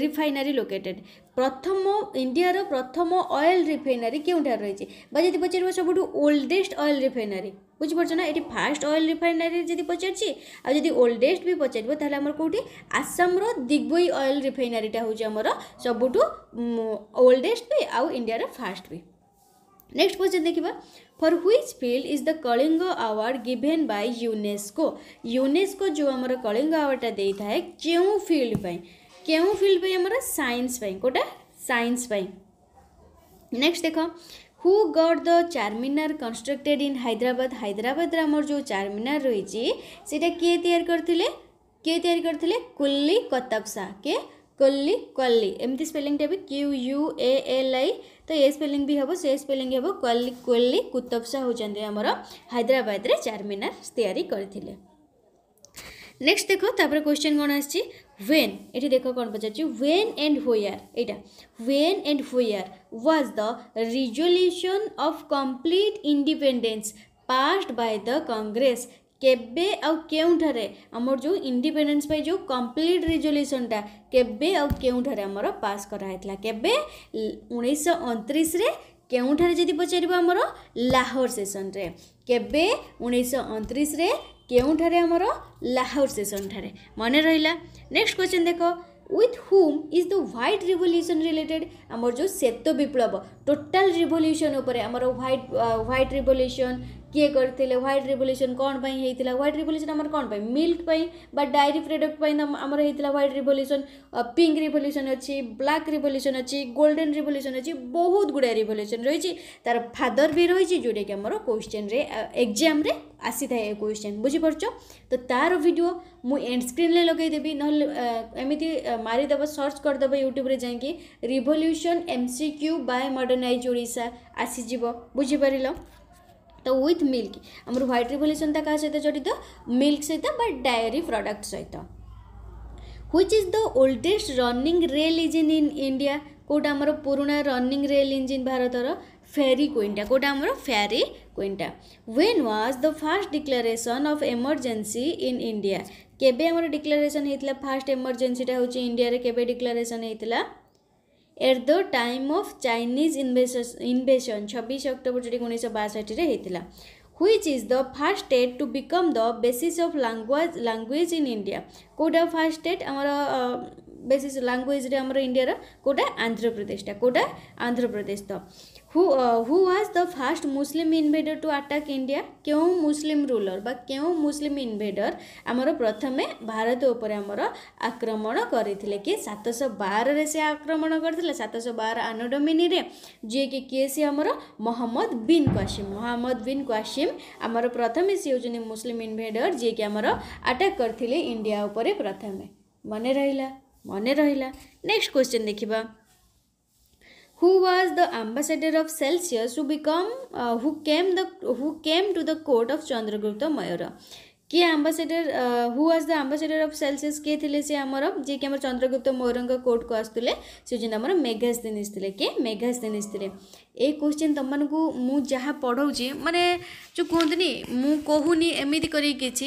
refinery located প্রথম ইন্ডিয়ার প্রথম অয়েল রিফাইনারি কেউঠার রয়েছে বা যদি পচারব সবুঠু ওল্ডেস্ট অয়েল রিফাইনারি বুঝিপারছ না এটি ফার্স্ট অয়েল রিফাইনারি যদি পচারছি আর যদি ওল্ডেস্ট বি পচারব তাহলে আমার কোটি আসামর দিগবই অয়েল রিফাইনারিটা হচ্ছে আমার সবুঠু ওল্ডেস্ট বি আউ ইন্ডিয়ার ফার্স্ট বি নেক্সট কোশ্চেন দেখিবা for which field is the Kalinga award given by UNESCO UNESCO যে আমার কলিঙ্গ আওয়ার্ডটা দিয়ে থাকে কেউ ফিল্ড পাই କେଉଁ ଫିଲ୍ଡ ପାଇଁ ଆମର ସାଇନ୍ସ ପାଇଁ କେଉଁଟା ସାଇନ୍ସ ପାଇଁ ନେକ୍ସଟ ଦେଖ who got the Charminar constructed in Hyderabad হাইদ্রাবাদরে আমার যে চারমিনার রয়েছে সেটা কে তৈরি করলে কে তৈরি করলে কুল্লি কতাকসা কে কল্লি কল্লি এমতি স্পেলিংটা বি Q U A L I তো এ স্পেলিং বি হব সে স্পেলিং হব কল্লি কোল্লি কুতবসা হচ্ছেন আমার হাইদ্রাবাদরে চারমিনার তৈরি করে নেক্সট দেখো তারপরে কোশ্চেন কোণ আসছে ওয়েন এটি দেখার কারণ বোঝাচ্ছি ওয়েন অ্যান্ড হোয়ার এটা when and where was the resolution of complete independence passed by the Congress কেবে আউ কেউঠারে আমার যে ইন্ডিপেন্ডেন্স পাই যে কমপ্লিট রিজলিউশনটা কেবে আউ কেউঠারে আমার পাস করা হয়েছিল কেবে উনিশশো অণত্রিশে କେଉଁଠାରେ ଯଦି ପଚାରିବ ଆମର ଲାହୋର ସେସନରେ କେବେ ଉଣେଇଶହ ଅଣତିରିଶରେ କେଉଁଠାରେ ଆମର ଲାହୋର ସେସନ୍ଠାରେ ମନେ ରହିଲା ନେକ୍ସଟ କ୍ୱେଶ୍ଚନ୍ ଦେଖ with whom is the white revolution related আমার যে শ্বেত বিপ্লব টোটাল রিভলিউশন উপরে আমার হোয়াইট হোয়াইট রিভলিউশন କିଏ କରିଥିଲେ ହ୍ୱାଇଟ୍ ରିଭଲ୍ୟୁସନ୍ କ'ଣ ପାଇଁ ହେଇଥିଲା ହ୍ୱାଇଟ୍ ରିଭଲ୍ୟୁସନ୍ ଆମର କ'ଣ ପାଇଁ ମିଲ୍କ ପାଇଁ ବା ଡାଏରୀ ପ୍ରଡ଼କ୍ଟ ପାଇଁ ଆମର ହେଇଥିଲା ହ୍ୱାଇଟ୍ ରିଭଲ୍ୟୁସନ୍ ପିଙ୍କ ରିଭଲ୍ୟୁସନ୍ ଅଛି ବ୍ଲାକ୍ ରିଭଲ୍ୟୁସନ୍ ଅଛି ଗୋଲ୍ଡେନ୍ ରିଭଲ୍ୟୁସନ୍ ଅଛି ବହୁତ ଗୁଡ଼ାଏ ରିଭଲ୍ୟୁସନ୍ ରହିଛି ତା'ର ଫାଦର୍ ବି ରହିଛି ଯେଉଁଟାକି ଆମର କୋଶ୍ଚିନ୍ରେ ଏକ୍ଜାମ୍ରେ ଆସିଥାଏ ଏ କୋଶ୍ଚିନ୍ ବୁଝିପାରୁଛ ତ ତା'ର ଭିଡ଼ିଓ ମୁଁ ଏଣ୍ଡ ସ୍କ୍ରିନ୍ରେ ଲଗାଇଦେବି ନହେଲେ ଏମିତି ମାରିଦେବ ସର୍ଚ୍ଚ କରିଦେବ ୟୁଟ୍ୟୁବ୍ରେ ଯାଇକି revolution M C Q by modernize Odisha ଆସିଯିବ ବୁଝିପାରିଲ ତ ୱିଥ୍ ମିଲ୍କ ଆମର ହ୍ୱାଇଟ୍ ରିଭଲ୍ୟୁସନ୍ ତା କାହା ସହିତ ଜଡ଼ିତ ମିଲ୍କ ସହିତ ବା ଡାଏରୀ ପ୍ରଡ଼କ୍ଟ ସହିତ which is the oldest running rail engine in India କେଉଁଟା ଆମର ପୁରୁଣା ରନିଂ ରେଲ୍ ଇଞ୍ଜିନ୍ ଭାରତର ଫେରି କୁଇଣ୍ଟା କେଉଁଟା ଆମର Fairy Queen when was the first declaration of emergency in India କେବେ ଆମର ଡିକ୍ଲାରେସନ୍ ହେଇଥିଲା ଫାଷ୍ଟ ଏମର୍ଜେନ୍ସିଟା ହେଉଛି ଇଣ୍ଡିଆରେ କେବେ ଡିକ୍ଲାରେସନ୍ ହେଇଥିଲା at the time of Chinese invasion ଛବିଶ ଅକ୍ଟୋବର ଯେଉଁଟାକି ଉଣେଇଶହ ବାଷଠିରେ ହେଇଥିଲା which is the first state to become the basis of language language in India কোটা ফার্স্ট স্টেট আমার বেসিস ল্যাঙ্গুয়েজরে আমার ইন্ডিয়ার কোটা আন্ধ্রপ্রদেশটা কোটা আন্ধ্রপ্রদেশ তো हु द फास्ट मुसलिम इनभेडर टू आटाक इंडिया के मुसलिम रूलर बा के मुसलिम इनभेडर आमर प्रथमे भारत आक्रमण गरि सात बारे से आक्रमण गरि सात बार आनुडोमिन सिमर Muhammad bin Qasim Muhammad bin Qasim आमर प्रथमेसन मुसलिम इनभेडर जिमर आटाक गरिपो प्रथमे मन मन रहिला नेक्स्ट क्वेसन देखा who was the ambassador of Celsius who become uh, who came the who came to the court of Chandragupta Maurya କିଏ ambassador who was the ambassador of Seleucus କିଏ ଥିଲେ ସେ ଆମର ଯିଏକି ଆମର ଚନ୍ଦ୍ରଗୁପ୍ତ ମୌରଙ୍କ କୋର୍ଟକୁ ଆସୁଥିଲେ ସେ ହେଉଛନ୍ତି ଆମର ମେଘାସ୍ଦିନିସ୍ ଥିଲେ କିଏ ମେଘାସ୍ଦିନିସ୍ ଥିଲେ ଏ କୋଶ୍ଚିନ୍ ତୁମମାନଙ୍କୁ ମୁଁ ଯାହା ପଢ଼ଉଛି ମାନେ ଯେଉଁ କୁହନ୍ତିନି ମୁଁ କହୁନି ଏମିତି କରିକି କିଛି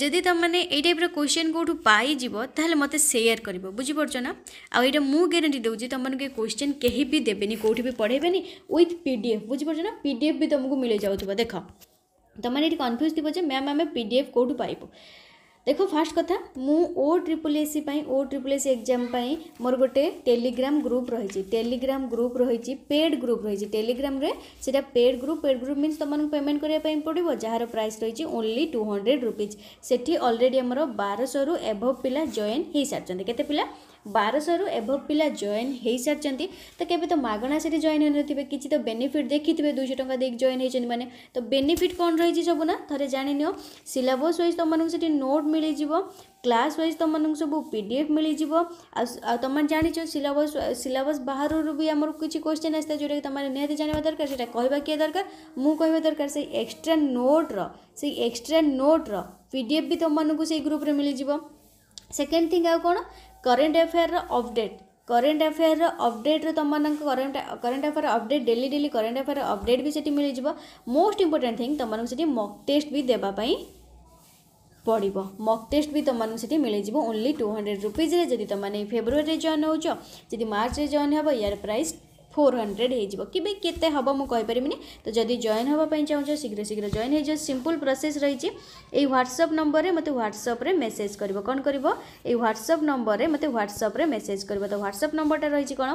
ଯଦି ତୁମମାନେ ଏଇ ଟାଇପ୍ର କୋଶ୍ଚିନ୍ କେଉଁଠୁ ପାଇଯିବ ତାହେଲେ ମୋତେ ସେୟାର କରିବ ବୁଝିପାରୁଛ ନା ଆଉ ଏଇଟା ମୁଁ ଗ୍ୟାରେଣ୍ଟି ଦେଉଛି ତୁମମାନଙ୍କୁ ଏ କୋଶ୍ଚିନ୍ କେହି ବି ଦେବେନି କେଉଁଠି ବି ପଢ଼େଇବେନି ୱିଥ୍ ପି ଡି ଏଫ୍ ବୁଝିପାରୁଛ ନା ପି ଡି ଏଫ୍ ବି ତୁମକୁ ମିଳିଯାଉଥିବ ଦେଖ ତୁମମାନେ ଏଠି କନଫ୍ୟୁଜ୍ ଥିବ ଯେ ମ୍ୟାମ୍ ଆମେ ପି ଡି ଏଫ୍ କେଉଁଠୁ ପାଇବୁ ଦେଖ ଫାର୍ଷ୍ଟ କଥା ମୁଁ ଓ ଟ୍ରିପଲ୍ ଏସ୍ ସି ପାଇଁ ଓ ଟ୍ରିପଲ୍ ଏସ୍ ଏକ୍ଜାମ୍ ପାଇଁ ମୋର ଗୋଟେ ଟେଲିଗ୍ରାମ ଗ୍ରୁପ୍ ରହିଛି ଟେଲିଗ୍ରାମ ଗ୍ରୁପ୍ ରହିଛି ପେଡ଼୍ ଗ୍ରୁପ୍ ରହିଛି ଟେଲିଗ୍ରାମରେ ସେଇଟା paid group paid group means ତୁମମାନଙ୍କୁ ପେମେଣ୍ଟ କରିବା ପାଇଁ ପଡ଼ିବ ଯାହାର ପ୍ରାଇସ୍ ରହିଛି ଓନ୍ଲି ଟୁ ହଣ୍ଡ୍ରେଡ଼ ରୁପିଜ୍ ସେଠି ଅଲରେଡ଼ି ଆମର ବାରଶହରୁ ଏଭଭ୍ ପିଲା ଜଏନ୍ ହୋଇସାରିଛନ୍ତି କେତେ ପିଲା ବାରଶହରୁ ଏଭବ୍ ପିଲା ଜଏନ୍ ହୋଇସାରିଛନ୍ତି ତ କେବେ ତ ମାଗଣା ସେଠି ଜଏନ୍ ହୋଇନଥିବେ କିଛି ତ ବେନିଫିଟ୍ ଦେଖିଥିବେ ଦୁଇଶହ ଟଙ୍କା ଦେଇକି ଜଏନ୍ ହୋଇଛନ୍ତି ମାନେ ତ ବେନିଫିଟ୍ କ'ଣ ରହିଛି ସବୁ ନା ଥରେ ଜାଣିନିଅ ସିଲାବସ୍ ୱାଇଜ୍ ତୁମମାନଙ୍କୁ ସେଠି ନୋଟ୍ ମିଳିଯିବ କ୍ଲାସ୍ ୱାଇଜ୍ ତୁମମାନଙ୍କୁ ସବୁ ପି ଡି ଏଫ୍ ମିଳିଯିବ ଆଉ ଆଉ ତୁମେ ଜାଣିଛ ସିଲାବସ୍ ସିଲାବସ୍ ବାହାରରୁ ବି ଆମର କିଛି କ୍ୱେଶ୍ଚନ୍ ଆସିଥାଏ ଯେଉଁଟାକି ତୁମେ ନିହାତି ଜାଣିବା ଦରକାର ସେଇଟା କହିବା କିଏ ଦରକାର ମୁଁ କହିବା ଦରକାର ସେଇ ଏକ୍ସଟ୍ରା ନୋଟ୍ର ସେଇ ଏକ୍ସଟ୍ରା ନୋଟ୍ର ପି ଡି ଏଫ୍ ବି ତୁମମାନଙ୍କୁ ସେଇ ଗ୍ରୁପ୍ରେ ମିଳିଯିବ ସେକେଣ୍ଡ ଥିଙ୍ଗ ଆଉ କ'ଣ କରେଣ୍ଟ ଆଫେୟାର୍ର ଅପଡ଼େଟ୍ କରେଣ୍ଟ ଆଫେୟାର୍ର ଅପଡ଼େଟ୍ରେ ତୁମମାନଙ୍କ current current affair update daily daily current affair update ବି ସେଠି ମିଳିଯିବ ମୋଷ୍ଟ ଇମ୍ପୋର୍ଟାଣ୍ଟ ଥିଙ୍ଗ ତୁମମାନଙ୍କୁ ସେଠି ମକ୍ ଟେଷ୍ଟ ବି ଦେବା ପାଇଁ ପଡ଼ିବ ମକ୍ ଟେଷ୍ଟ ବି ତୁମମାନଙ୍କୁ ସେଠି ମିଳିଯିବ ଓନ୍ଲି ଟୁ ହଣ୍ଡ୍ରେଡ଼ ରୁପିଜ୍ରେ ଯଦି ତୁମମାନେ ଫେବୃଆରୀରେ ଜଏନ୍ ହେଉଛ ଯଦି ମାର୍ଚ୍ଚରେ ଜଏନ୍ ହେବ ୟାର ପ୍ରାଇସ୍ ଫୋର୍ ହଣ୍ଡ୍ରେଡ଼ ହେଇଯିବ କେବେ କେତେ ହେବ ମୁଁ କହିପାରିବିନି ତ ଯଦି ଜଏନ୍ ହେବା ପାଇଁ ଚାହୁଁଛ ଶୀଘ୍ର ଶୀଘ୍ର ଜଏନ୍ ହେଇଯିବ ସିମ୍ପଲ୍ ପ୍ରୋସେସ୍ ରହିଛି ଏଇ ହ୍ୱାଟ୍ସଅପ୍ ନମ୍ବରରେ ମୋତେ ହ୍ୱାଟ୍ସଅପ୍ରେ ମେସେଜ୍ କରିବ କ'ଣ କରିବ ଏଇ ହ୍ୱାଟ୍ସଅପ୍ ନମ୍ବରରେ ମୋତେ ହ୍ୱାଟ୍ସଅପ୍ରେ ମେସେଜ୍ କରିବ ତ ହ୍ୱାଟ୍ସଅପ୍ ନମ୍ବରଟା ରହିଛି କ'ଣ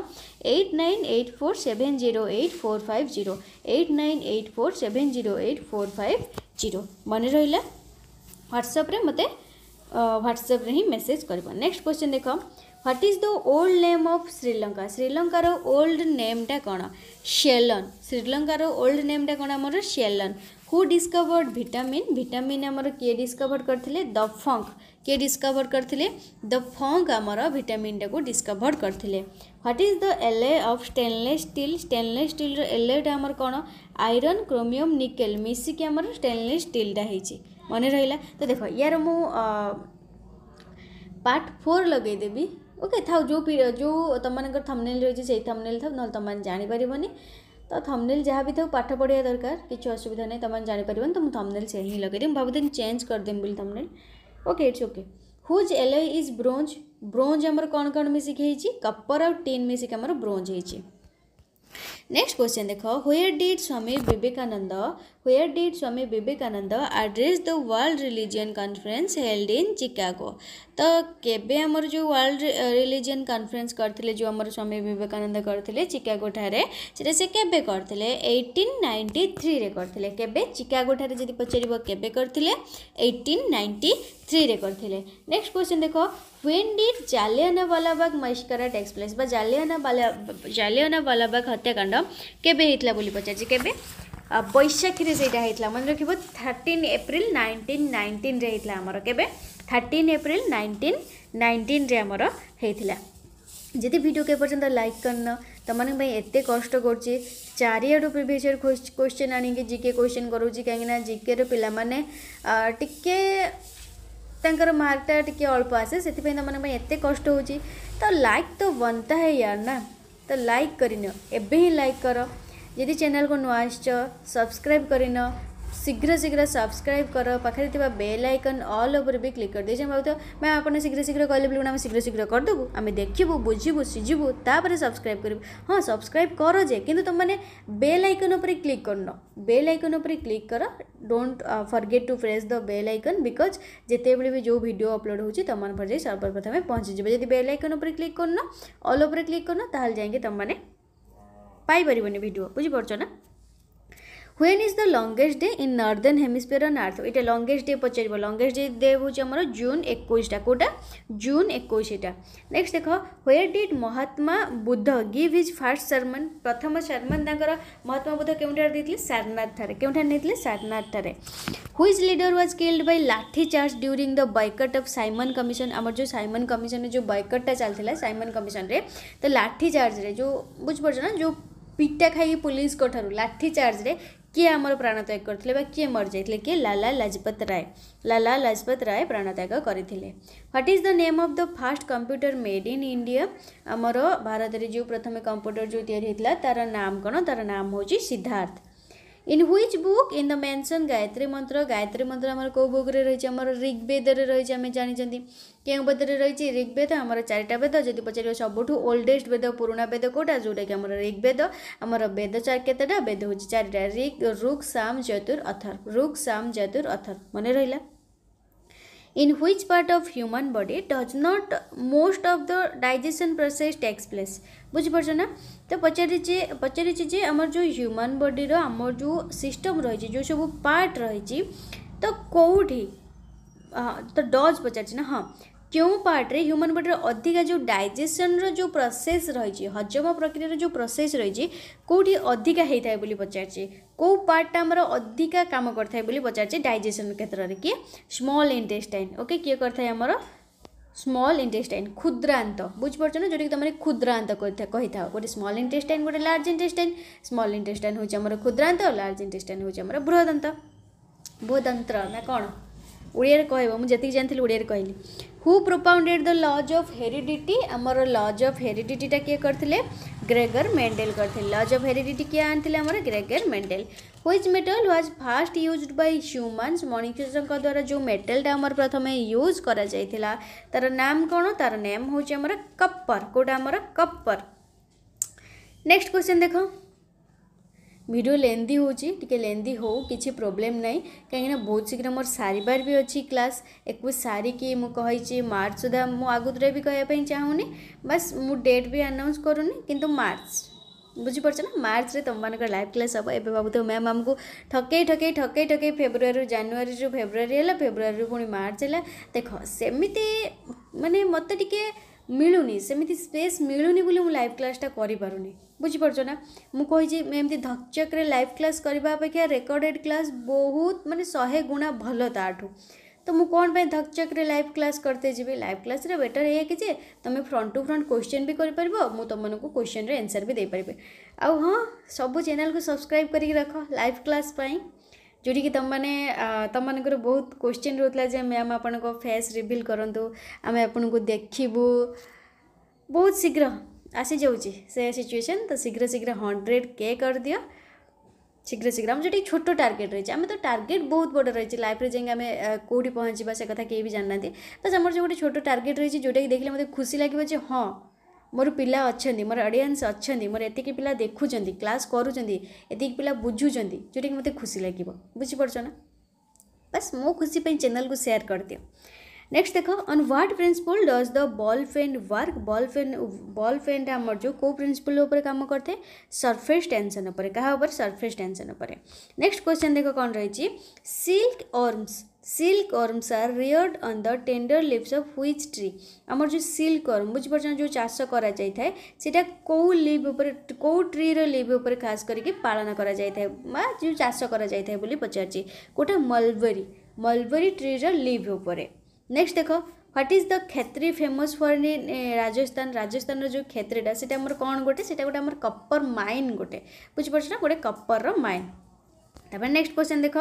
eight nine eight four seven zero eight four five zero eight nine eight four seven zero eight four five zero ମନେ ରହିଲା ହ୍ୱାଟ୍ସଅପ୍ରେ ମୋତେ ହ୍ୱାଟ୍ସଆପ୍ରେ ହିଁ ମେସେଜ୍ କରିବ ନେକ୍ସଟ କ୍ୱେଶ୍ଚନ୍ ଦେଖ what is the old name of Sri Lanka শ্রীলঙ্কার ওল্ড নেমটা কোণ সেলন শ্রীলঙ্কার ওল্ড নেমটা কোণ আমার Ceylon who discovered vitamin vitamin আমার কিয়ে ডিসকভর করলে দ ফঙ্ক କିଏ ଡିସ୍କଭର୍ କରିଥିଲେ ଦ ଫଙ୍କ୍ ଆମର ଭିଟାମିନ୍ଟାକୁ ଡିସ୍କଭର୍ କରିଥିଲେ what is the alloy of stainless steel stainless ଷ୍ଟିଲ୍ର ଏଲ୍ଏଟା ଆମର କ'ଣ ଆଇରନ୍ କ୍ରୋମିୟମ୍ ନିକେଲ୍ ମିଶିକି ଆମର ଷ୍ଟେନଲେସ୍ ଷ୍ଟିଲ୍ଟା ହେଇଛି ମନେ ରହିଲା ତ ଦେଖ ୟାର ମୁଁ ପାର୍ଟ ଫୋର୍ ଲଗେଇଦେବି ओके था जो जो तुमने थमनेल रही है थमनेल था ना तुम जापर तो थमनेल जहाँ भी था पाठ पढ़ा दरकार किसी असुविधा नहीं तुम जापर तो मुझे थमनेल से ही लगेदेव भावते चेंज करदेवि बोली thumbnail okay it's okay whose alloy is bronze bronze आम कौन कौन मिसिक कपर आउ टीन मिसिक ब्रोज होती नेक्स्ट क्वेश्चन देख हुए did Swami Vivekananda where did Swami Vivekananda address the World Religion Conference held in Chicago? ତ କେବେ ଆମର ଯେଉଁ ୱାର୍ଲଡ ରିଲିଜିଅନ୍ କନଫରେନ୍ସ କରିଥିଲେ ଯେଉଁ ଆମର ସ୍ୱାମୀ ବିବେକାନନ୍ଦ କରିଥିଲେ ଚିକାଗୋଠାରେ ସେଟା ସେ କେବେ କରିଥିଲେ ଏଇଟିନ୍ ନାଇଣ୍ଟି ଥ୍ରୀରେ କରିଥିଲେ କେବେ ଚିକାଗୋଠାରେ ଯଦି ପଚାରିବ କେବେ କରିଥିଲେ ଏଇଟିନ୍ ନାଇଣ୍ଟି ଥ୍ରୀରେ କରିଥିଲେ ନେକ୍ସଟ କ୍ୱେଶ୍ଚନ୍ ଦେଖ when did Jallianwala Bagh massacre takes place ବା ଜାଲିଆନାବାଲା ଜାଲିଆନାବାଲାବାଗ ହତ୍ୟାକାଣ୍ଡ କେବେ ହେଇଥିଲା ବୋଲି ପଚାରିଛି କେବେ ବୈଶାଖୀରେ ସେଇଟା ହେଇଥିଲା ମନେ ରଖିବ ଥାର୍ଟିନ୍ ଏପ୍ରିଲ ନାଇଣ୍ଟିନ୍ ନାଇଣ୍ଟିନ୍ରେ ହେଇଥିଲା ଆମର କେବେ ଥାର୍ଟିନ୍ ଏପ୍ରିଲ ନାଇଣ୍ଟିନ୍ ନାଇଣ୍ଟିନ୍ରେ ଆମର ହେଇଥିଲା ଯଦି ଭିଡ଼ିଓକୁ ଏପର୍ଯ୍ୟନ୍ତ ଲାଇକ୍ କରିନ ତମାନଙ୍କ ପାଇଁ ଏତେ କଷ୍ଟ କରୁଛି ଚାରିଆଡ଼ୁ ପ୍ରିଭିୟସ୍ ଇୟର୍ କ୍ୱେଶ୍ଚିନ୍ ଆଣିକି ଜିକେ କ୍ୱେଶ୍ଚିନ୍ କରୁଛି କାହିଁକିନା ଜିକେର ପିଲାମାନେ ଟିକେ ତାଙ୍କର ମାର୍କଟା ଟିକେ ଅଳ୍ପ ଆସେ ସେଥିପାଇଁ ତମାନଙ୍କ ପାଇଁ ଏତେ କଷ୍ଟ ହେଉଛି ତ ଲାଇକ୍ ତ ବନ୍ତା ହେ ୟାର ନା ତ ଲାଇକ୍ କରିନିଅ ଏବେ ହିଁ ଲାଇକ୍ କର यदि चैनल को नुआ सब्सक्राइब कर शीघ्र शीघ्र सब्सक्राइब कर पाखे थी बेल आइकन अल ओवर भी क्लिक कर दीजिए भाव मैम आपने शीघ्र शीघ्र कहे बिल्कुल आम शीघ्र शीघ्र करदेव आम देखू बुझू सीझू तापर सब्सक्राइब करूँ हाँ सब्सक्राइब कर जे कि तुमने बेल आइकन उपर क्लिक कर न बेल आइकन उपर क्लिक कर डोट forget to press the bell icon because जिते भी जो भिड अपलोड होमान पर जाए सर्वप्रथमें पहुंची जब जब बेल आइकन उपर क्लिक कर न अल ओवर क्लिक कर ना जाएंगे तुमने পাইপারিবনি ভিডিও বুঝিপারছ না when is the longest day in northern hemisphere on earth এটা লঙ্গেস্ট ডে পচারিব লঙ্গেস্ট ডে হচ্ছে আমার জুন একুশটা কোটা জুন একুশ এটা নেক্সট দেখ where did Mahatma Buddha give his first sermon প্রথম সর্মন তাঁর মহাত্মা বুদ্ধ কেউঠার দিয়ে সারনাথ ঠারে কেউঠার নিয়ে সারনাথ ঠারে which leader was killed by lathi charge during the boycott of Simon commission আমার যে সাইমন কমিশন যে বয়কটটা চাল সাইমন কমিশন রে তো লাঠি চার্জ রে যে বুঝিপারছ না যে पिटा खाई पुलिस को ठार लाठी लाठीचार्ज किए आम प्राणत्याग करते किए मरी जाते किए लाला लाजपत राय लाला लाजपत राय प्राणत्याग करते what is the name of the first computer made in India आमर भारत जो प्रथम कंप्यूटर जो या तार नाम कौन तार नाम हो Siddharth in which book in the mention Gayatri Mantra Gayatri মন্ত্র আমার কেউ বুকরে রয়েছে আমার ঋগ্বেদরে রয়েছে আমি জাঁচান কেউ বেদরে রয়েছে ঋগ্বেদ আমার চারিটা বেদ যদি পচারিব সবুঠু ওল্ডেস্ট বেদ পুরোনা বেদ কোটা যেটাকি আমার ঋগ্বেদ আমার বেদ কেতেটা বেদ হচ্ছে চারিটা ঋগ ঋক সাম যতুর অথর ঋক সাম যতুর অথর মনে রহিলা in which part of human body does not most of the digestion process takes place ବୁଝିପାରୁଛ ନା ତ ପଚାରିଛି ପଚାରିଛି ଯେ ଆମର ଯେଉଁ ହ୍ୟୁମାନ ବଡ଼ିର ଆମର ଯେଉଁ ସିଷ୍ଟମ୍ ରହିଛି ଯେଉଁ ସବୁ ପାର୍ଟ ରହିଛି ତ କେଉଁଠି ତ ଡଜ୍ ପଚାରିଛି ନା ହଁ क्यों पार्ट्रे रे ह्यूमन बॉडी रो जो डाइजेशन रो जो प्रोसेस रही छि हजम प्रक्रिया रो जो प्रोसेस रही छि कोठी अधिक हेथाय बोली पचार छि को पार्ट टा हमरो अधिक काम करथाय बोली पचार डाइजेशन क्षेत्र में कि स्मॉल इंटेस्टाइन ओके के करथाय हमरो स्मॉल इंटेस्टाइन खुद्रांत बुझ परछ न जोटि तमरे खुद्रांत कहथा कहिथा गोटे स्मॉल इंटेस्टाइन गोटे लार्ज इंटेस्टाइन स्मॉल इंटेस्टाइन हो हमरो खुद्रांत लार्ज इंटेस्टाइन हो हमरो बृहदंत बृहदंत ना कोन ଓଡ଼ିଆରେ କହିବ ମୁଁ ଯେତିକି ଜାଣିଥିଲି ଓଡ଼ିଆରେ କହିଲି who propounded the law of heredity ଆମର ଲଜ୍ ଅଫ୍ ହେରିଡିଟିଟା କିଏ କରିଥିଲେ ଗ୍ରେଗର ମେଣ୍ଡେଲ କରିଥିଲେ ଲଜ୍ ଅଫ୍ ହେରିଡିଟି କିଏ ଆଣିଥିଲେ ଆମର Gregor Mendel which metal was first used by humans ମଣିଷଙ୍କ ଦ୍ୱାରା ଯେଉଁ ମେଟାଲଟା ଆମର ପ୍ରଥମେ ୟୁଜ୍ କରାଯାଇଥିଲା ତା'ର ନାମ କ'ଣ ତା'ର ନେମ୍ ହେଉଛି ଆମର କପର୍ କେଉଁଟା ଆମର କପର୍ ନେକ୍ସଟ କ୍ୱେଶ୍ଚନ୍ ଦେଖ ଭିଡ଼ିଓ ଲେନ୍ଦି ହେଉଛି ଟିକେ ଲେନ୍ଦି ହେଉ କିଛି ପ୍ରୋବ୍ଲେମ୍ ନାହିଁ କାହିଁକିନା ବହୁତ ଶୀଘ୍ର ମୋର ସାରିବାର ବି ଅଛି କ୍ଲାସ୍ ଏକୁ ସାରିକି ମୁଁ କହିଛି ମାର୍ଚ୍ଚ ସୁଦ୍ଧା ମୁଁ ଆଗତୁରା ବି କହିବା ପାଇଁ ଚାହୁଁନି ବାସ୍ ମୁଁ ଡେଟ୍ ବି ଆନାଉନ୍ସ କରୁନି କିନ୍ତୁ ମାର୍ଚ୍ଚ ବୁଝିପାରୁଛ ନା ମାର୍ଚ୍ଚରେ ତୁମମାନଙ୍କର ଲାଇଭ୍ କ୍ଲାସ୍ ହେବ ଏବେ ଭାବୁଥିବ ମ୍ୟାମ୍ ଆମକୁ ଠକେଇ ଠକେଇ ଠକେଇ ଠକେଇ ଫେବୃଆରୀରୁ ଜାନୁଆରୀରୁ ଫେବୃଆରୀ ହେଲା ଫେବୃଆରୀରୁ ପୁଣି ମାର୍ଚ୍ଚ ହେଲା ଦେଖ ସେମିତି ମାନେ ମୋତେ ଟିକେ ମିଳୁନି ସେମିତି ସ୍ପେସ୍ ମିଳୁନି ବୋଲି ମୁଁ ଲାଇଭ୍ କ୍ଲାସ୍ଟା କରିପାରୁନି बुझीपना मुझे एमती धकचक लाइव क्लास करने अपेक्षा रेकर्डेड क्लास बहुत मानते शहे गुणा भल ताठू तो मुझे धकचक लाइव क्लास करते जी लाइव क्लास रे बेटर है कि तुम फ्रंट टू फ्रंट क्वेश्चन भी करपर मु तुमको क्वेश्चन रे एनसर भी देपर आउ हाँ सब चेल को सब्सक्राइब करके रख लाइव क्लास जोटी की तुमने तुम मर बहुत क्वेश्चन रोला जे मैम आप फेस रिभिल करूँ आम आपन को देखू बहुत शीघ्र आसी जाऊँगी से सिचुएशन तो शीघ्र शीघ्र हंड्रेड के कर दि शीघ्र शीघ्र आम जो छोट टार्गेट रही आम तो टार्गेट बहुत बड़ रही लाइफ में जाएंगे आम कौटी पहुँचा से कथा कहीं भी जानना बस आम जो गोटे छोटे टार्गेट रही है जोटा कि देखने मतलब खुशी लगे जो हाँ मोर पिला अच्छा मोर अडियस अच्छा मोर एत पिला देखुं क्लास करुँच एतिक पिला बुझुं जोटा कि मतलब खुशी लगे बुझीपड़ बस मो खुशी चैनल को शेयर कर दिया नेक्स्ट देखो on what principle does the ball pen work ball pen ball pen आम जो कौ प्रिंसिपल उपर कम करते सरफेस टेंशन क्या उपर सरफेस टेंशन नेक्स्ट क्वेश्चन देख कौन रही silk worms silk worms are reared on the tender leaves of which tree आम जो सिल्क ऑर्म बुझिपार जो चाष कर कौ लिव उपर कौ ट्री लिव उपर खास करके पालन कराई जो चाष कर पचार कौटा मलबेरी मलबेरी ट्री रिव उपरे नेक्स्ट देख what is the khejri famous for in Rajasthan ରାଜସ୍ଥାନର ଯେଉଁ କ୍ଷେତ୍ରୀଟା ସେଇଟା ଆମର କ'ଣ ଗୋଟେ ସେଇଟା ଗୋଟେ ଆମର କପର୍ ମାଇନ୍ ଗୋଟେ ବୁଝିପାରୁଛ ନା ଗୋଟେ କପର୍ର ମାଇନ୍ ତାପରେ ନେକ୍ସଟ କ୍ୱେଶ୍ଚନ୍ ଦେଖ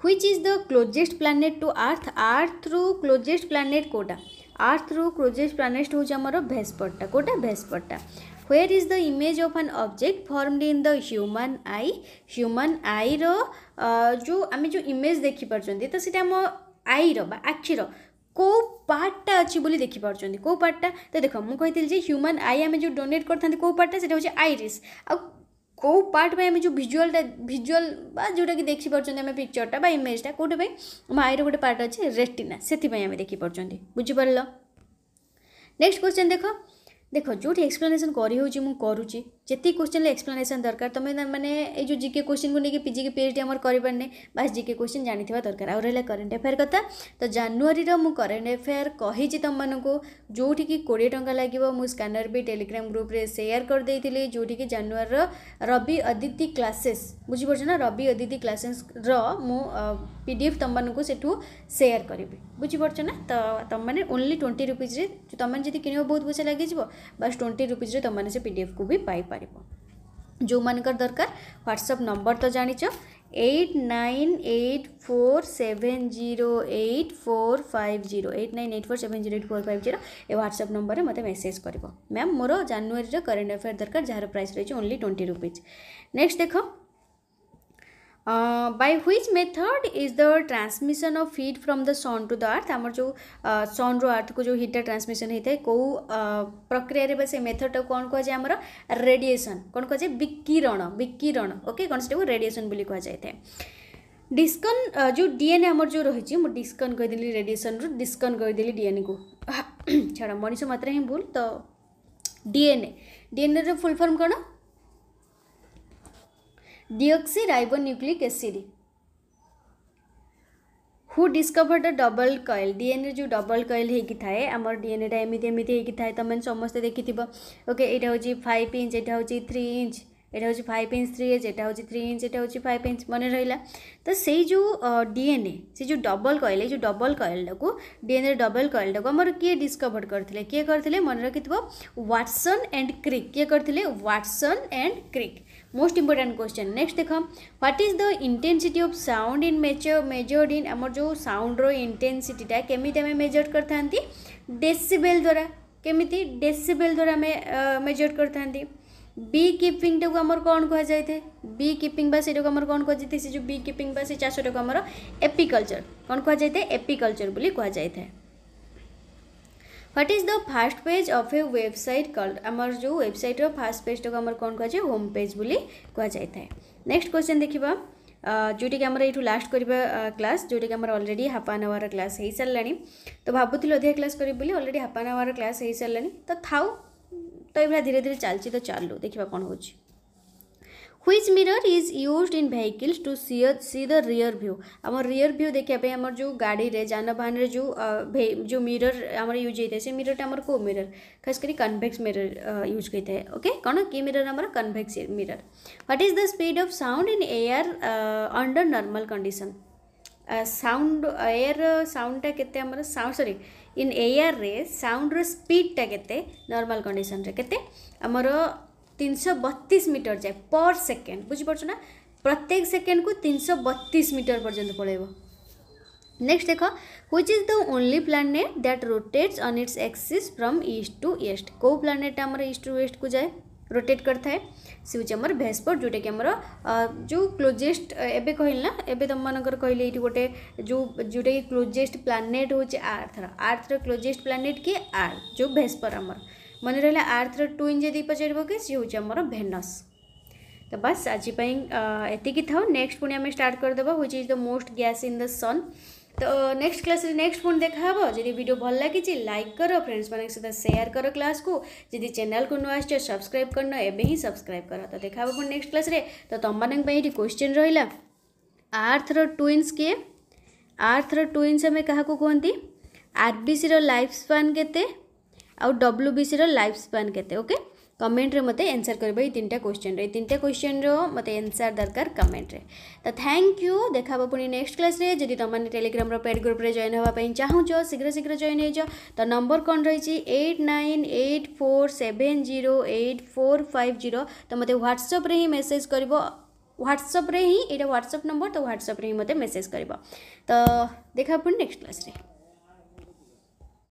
which is the closest planet to earth ଆର୍ଥରୁ କ୍ଲୋଜେଷ୍ଟ ପ୍ଲାନେଟ୍ କେଉଁଟା ଆର୍ଥରୁ କ୍ଲୋଜେଷ୍ଟ ପ୍ଲାନେଟ୍ ହେଉଛି ଆମର ଭେସ୍ପଟଟା କେଉଁଟା ଭେସ୍ପଟଟା where is the image of an object formed in the human eye human eye ର ଯେଉଁ ଆମେ ଯେଉଁ ଇମେଜ୍ ଦେଖିପାରୁଛନ୍ତି ତ ସେଇଟା ଆମ ଆଇର ବା ଆଖିର କେଉଁ ପାର୍ଟଟା ଅଛି ବୋଲି ଦେଖିପାରୁଛନ୍ତି କେଉଁ ପାର୍ଟଟା ତ ଦେଖ ମୁଁ କହିଥିଲି ଯେ ହ୍ୟୁମାନ୍ ଆଇ ଆମେ ଯେଉଁ ଡୋନେଟ୍ କରିଥାନ୍ତି କେଉଁ ପାର୍ଟଟା ସେଇଟା ହେଉଛି ଆଇରିସ୍ ଆଉ କେଉଁ ପାର୍ଟ ପାଇଁ ଆମେ ଯେଉଁ ଭିଜୁଆଲଟା ଭିଜୁଆଲ ବା ଯେଉଁଟାକି ଦେଖିପାରୁଛନ୍ତି ଆମେ ପିକ୍ଚରଟା ବା ଇମେଜଟା କେଉଁଟା ପାଇଁ ଆମ ଆଇର ଗୋଟେ ପାର୍ଟ ଅଛି ରେଟିନା ସେଥିପାଇଁ ଆମେ ଦେଖିପାରୁଛନ୍ତି ବୁଝିପାରିଲ ନେକ୍ସଟ କ୍ୱେଶ୍ଚନ୍ ଦେଖ ଦେଖ ଯେଉଁଠି ଏକ୍ସପ୍ଲାନେସନ୍ କରିହେଉଛି ମୁଁ କରୁଛି जितकी क्वेश्चन एक्सप्लेनेसन दरकार तुम मैंने जो जिके क्वेश्चन को लेकिन पिजिके पेज एच डी आम करें बास जिके क्वेश्चन जानी दरकार आ रहा करेन्ट एफेयर कथा तो जानुरी मुझ करेन्ट एफेयर कही तुम मानक जो कोड़े टाँग लगे मुझ स्कानर भी टेलीग्राम ग्रुप सेयार करदे जोटि कि जानुरी रवि अदिति क्लासेस ना रवि अदिति क्लासेस रो पी डी एफ तुम मानक सेयार करी बुझीपड़ना तो तुम मैंने ओनली ट्वेंटी रुपीज्रे तुम जी कि बहुत पैसा लगे बस ट्वेंटी रुपिज्रे तुम से पी डी एफ को भी पाई পারিব ଯେଉଁମାନଙ୍କର ଦରକାର ହ୍ୱାଟ୍ସଆପ୍ ନମ୍ବର ତ ଜାଣିଛ eight nine eight four seven zero eight four five zero eight nine eight four seven zero eight four five zero ଏ ହ୍ୱାଟ୍ସଆପ୍ ନମ୍ବରରେ ମୋତେ ମେସେଜ୍ କରିବ ମ୍ୟାମ୍ ମୋର ଜାନୁଆରୀର କରେଣ୍ଟ ଆଫେୟାର୍ ଦରକାର ଯାହାର ପ୍ରାଇସ୍ ରହିଛି ଓନ୍ଲି ଟ୍ୱେଣ୍ଟି ରୁପିଜ୍ ନେକ୍ସଟ ଦେଖ uh, by method is the transmission of heat from the the to the earth आमर जो सन रु आर्थ को जो हिटा ट्रांसमिशन होता है कौ प्रक्रिय मेथड बस कौन क्या आम रेडिएसन कौन क्या विकिरण विकिरण ओके कौन से रेडिएसन बोली डिस्कन uh, जो डीएनए आम जो रही डिस्कन कहीदेली रेडिएसन रु डिस्कन कहीदेली डीएनए को छाड़ मनीष मात्रा ही भूल तो डीएनए डीएनए फुल फॉर्म कौन nucleic acid who discovered the double कैल डीएनए जो डबल कयल होईकि थाए आमर डीएनएटा एमती एम होईकि थाए तमें समस्ते थो ओके ये होची इंच ये हूँ थ्री इंच एटा हूँ फाइव इंच थ्री इंच एटा हूँ थ्री इंच यहाँ हूँ फाइव इंच मन रही तो से जो डीएनए से जो डबल कैल जो डबल कएल को डीएनए डबल कएल को आमर किए डिस्कभर करथिले किए करते मन थोड़ा व्वाटसन एंड क्रिक किए करते Watson and Crick most important question next देख what is the intensity of sound in measure measured in आम जो साउंड्र इंटेनसीटा केमी आम मेजर कर था डेसीबेल द्वारा केमी डेसीबेल द्वारा आम मेजर कर था বি কিপিংটা আমার কোণ কুযাই থাকে বি কিপিং বা সেটা আমার कौन कह থাকে সে যে বি কিপিং বা সে চাষটাকে আমার এপিকলচর কোণ কুযাই থাকে এপিকলচর বলে what is the first page of a website call আমার যে ওয়েবসাইটর ফার্স্ট পেজটাকে আমার কোণ কুযায় হোম পেজ বলে কুযাই থাকে নেক্সট কোশ্চেন দেখা ଯେଉଁଟାକି ଆମର ଏଇଠୁ ଲାଷ୍ଟ କରିବା କ୍ଲାସ୍ ଯେଉଁଟାକି ଆମର already half an hour class ହୋଇସାରିଲାଣି ତ ଭାବୁଥିଲି ଅଧିକା କ୍ଲାସ୍ କରିବି ବୋଲି already half an hour class ହୋଇସାରିଲାଣି ତ ଥାଉ ତ ଏଇଭଳିଆ ଧୀରେ ଧୀରେ ଚାଲିଛି ତ ଚାଲୁ ଦେଖିବା କ'ଣ ହେଉଛି which mirror is used in vehicles to see see the rear view आम रियर भ्यू देखापी आम जो गाड़ी रे जानवाहन जो भे जो मिरर आम यूज होता है से मिररटा को मिरर खासकर कनभेक्स मिरर यूज होता है ओके कौन कि मिरर आम convex mirror what is the speed of sound in air under normal condition sound air साउंडटा के साउंड सरी इन एयर रे साउंड स्पीडटा के नर्माल कंडीसन के तीन सौ बत्तीस मीटर जाए पर सेकेंड बुझिपार प्रत्येक सेकेंड को तीन सौ बत्तीस मीटर पर्यटन पल नेक्स्ट देख which is the only planet that rotates on its axis from east to west कौ प्लानेट आम ईस्ट टू वेस्ट को जाए रोटेट करता है सी हूँ आमर भेस्पर जोटा कि आमर जो क्लोजेस्ट एबे कहल ना एबे तुम मानकर कहले गोटे जो जोटा कि क्लोजेस्ट प्लानेट हूँ आर्थ आर्थर क्लोजेस्ट प्लानेट किए आर्थ जो भेस्पर आमर मन रहा आर्थ ट्विन जी पचार कि सी हूँ आम भेनस तो बास आजपाई था नेक्स्ट पुणी आम स्टार्ट करदे हूँ is the most gas in the sun तो नेक्स्ट क्लास नेक्स्ट पुणी देखा जी भिड भल लगी लाइक कर फ्रेंड्स मान सहित सेयार कर क्लास को जी चैनल को नुआ आ सब्सक्राइब करना एवं ही सब्सक्राइब कर तो देखा पुणी नेक्स्ट क्लास रे तो तुम मैं ये क्वेश्चन रहा आर्थर ट्विन्स किए आर्थर ट्विन्स आम क्या कहते आरबीसी लाइफ स्पान के, आउ डब्ल्यू बी सी रफ स्पैन के कमेंट रे मते एनसर कर क्वेश्चन रे तीन क्वेश्चन रो मते एनसर दरकार कमेंट रे तो थैंक यू देखा पुणी नेक्स्ट क्लास रे जदि तुमने टेलीग्राम रो पेड ग्रुप रे जॉइन होगा चाहूँ शीघ्र शीघ्र जॉइन हो तो नंबर कौन रही eight nine eight four seven zero eight four five zero तो मत ह्वाट्सअप्रे ही मेसेज कर ह्वाट्सअप्रे ही यहाँ ह्वाट्सअप नंबर तो ह्वाट्सअप्रे ही मत मेसेज कर तो देखा पुणी नेक्स्ट क्लास रे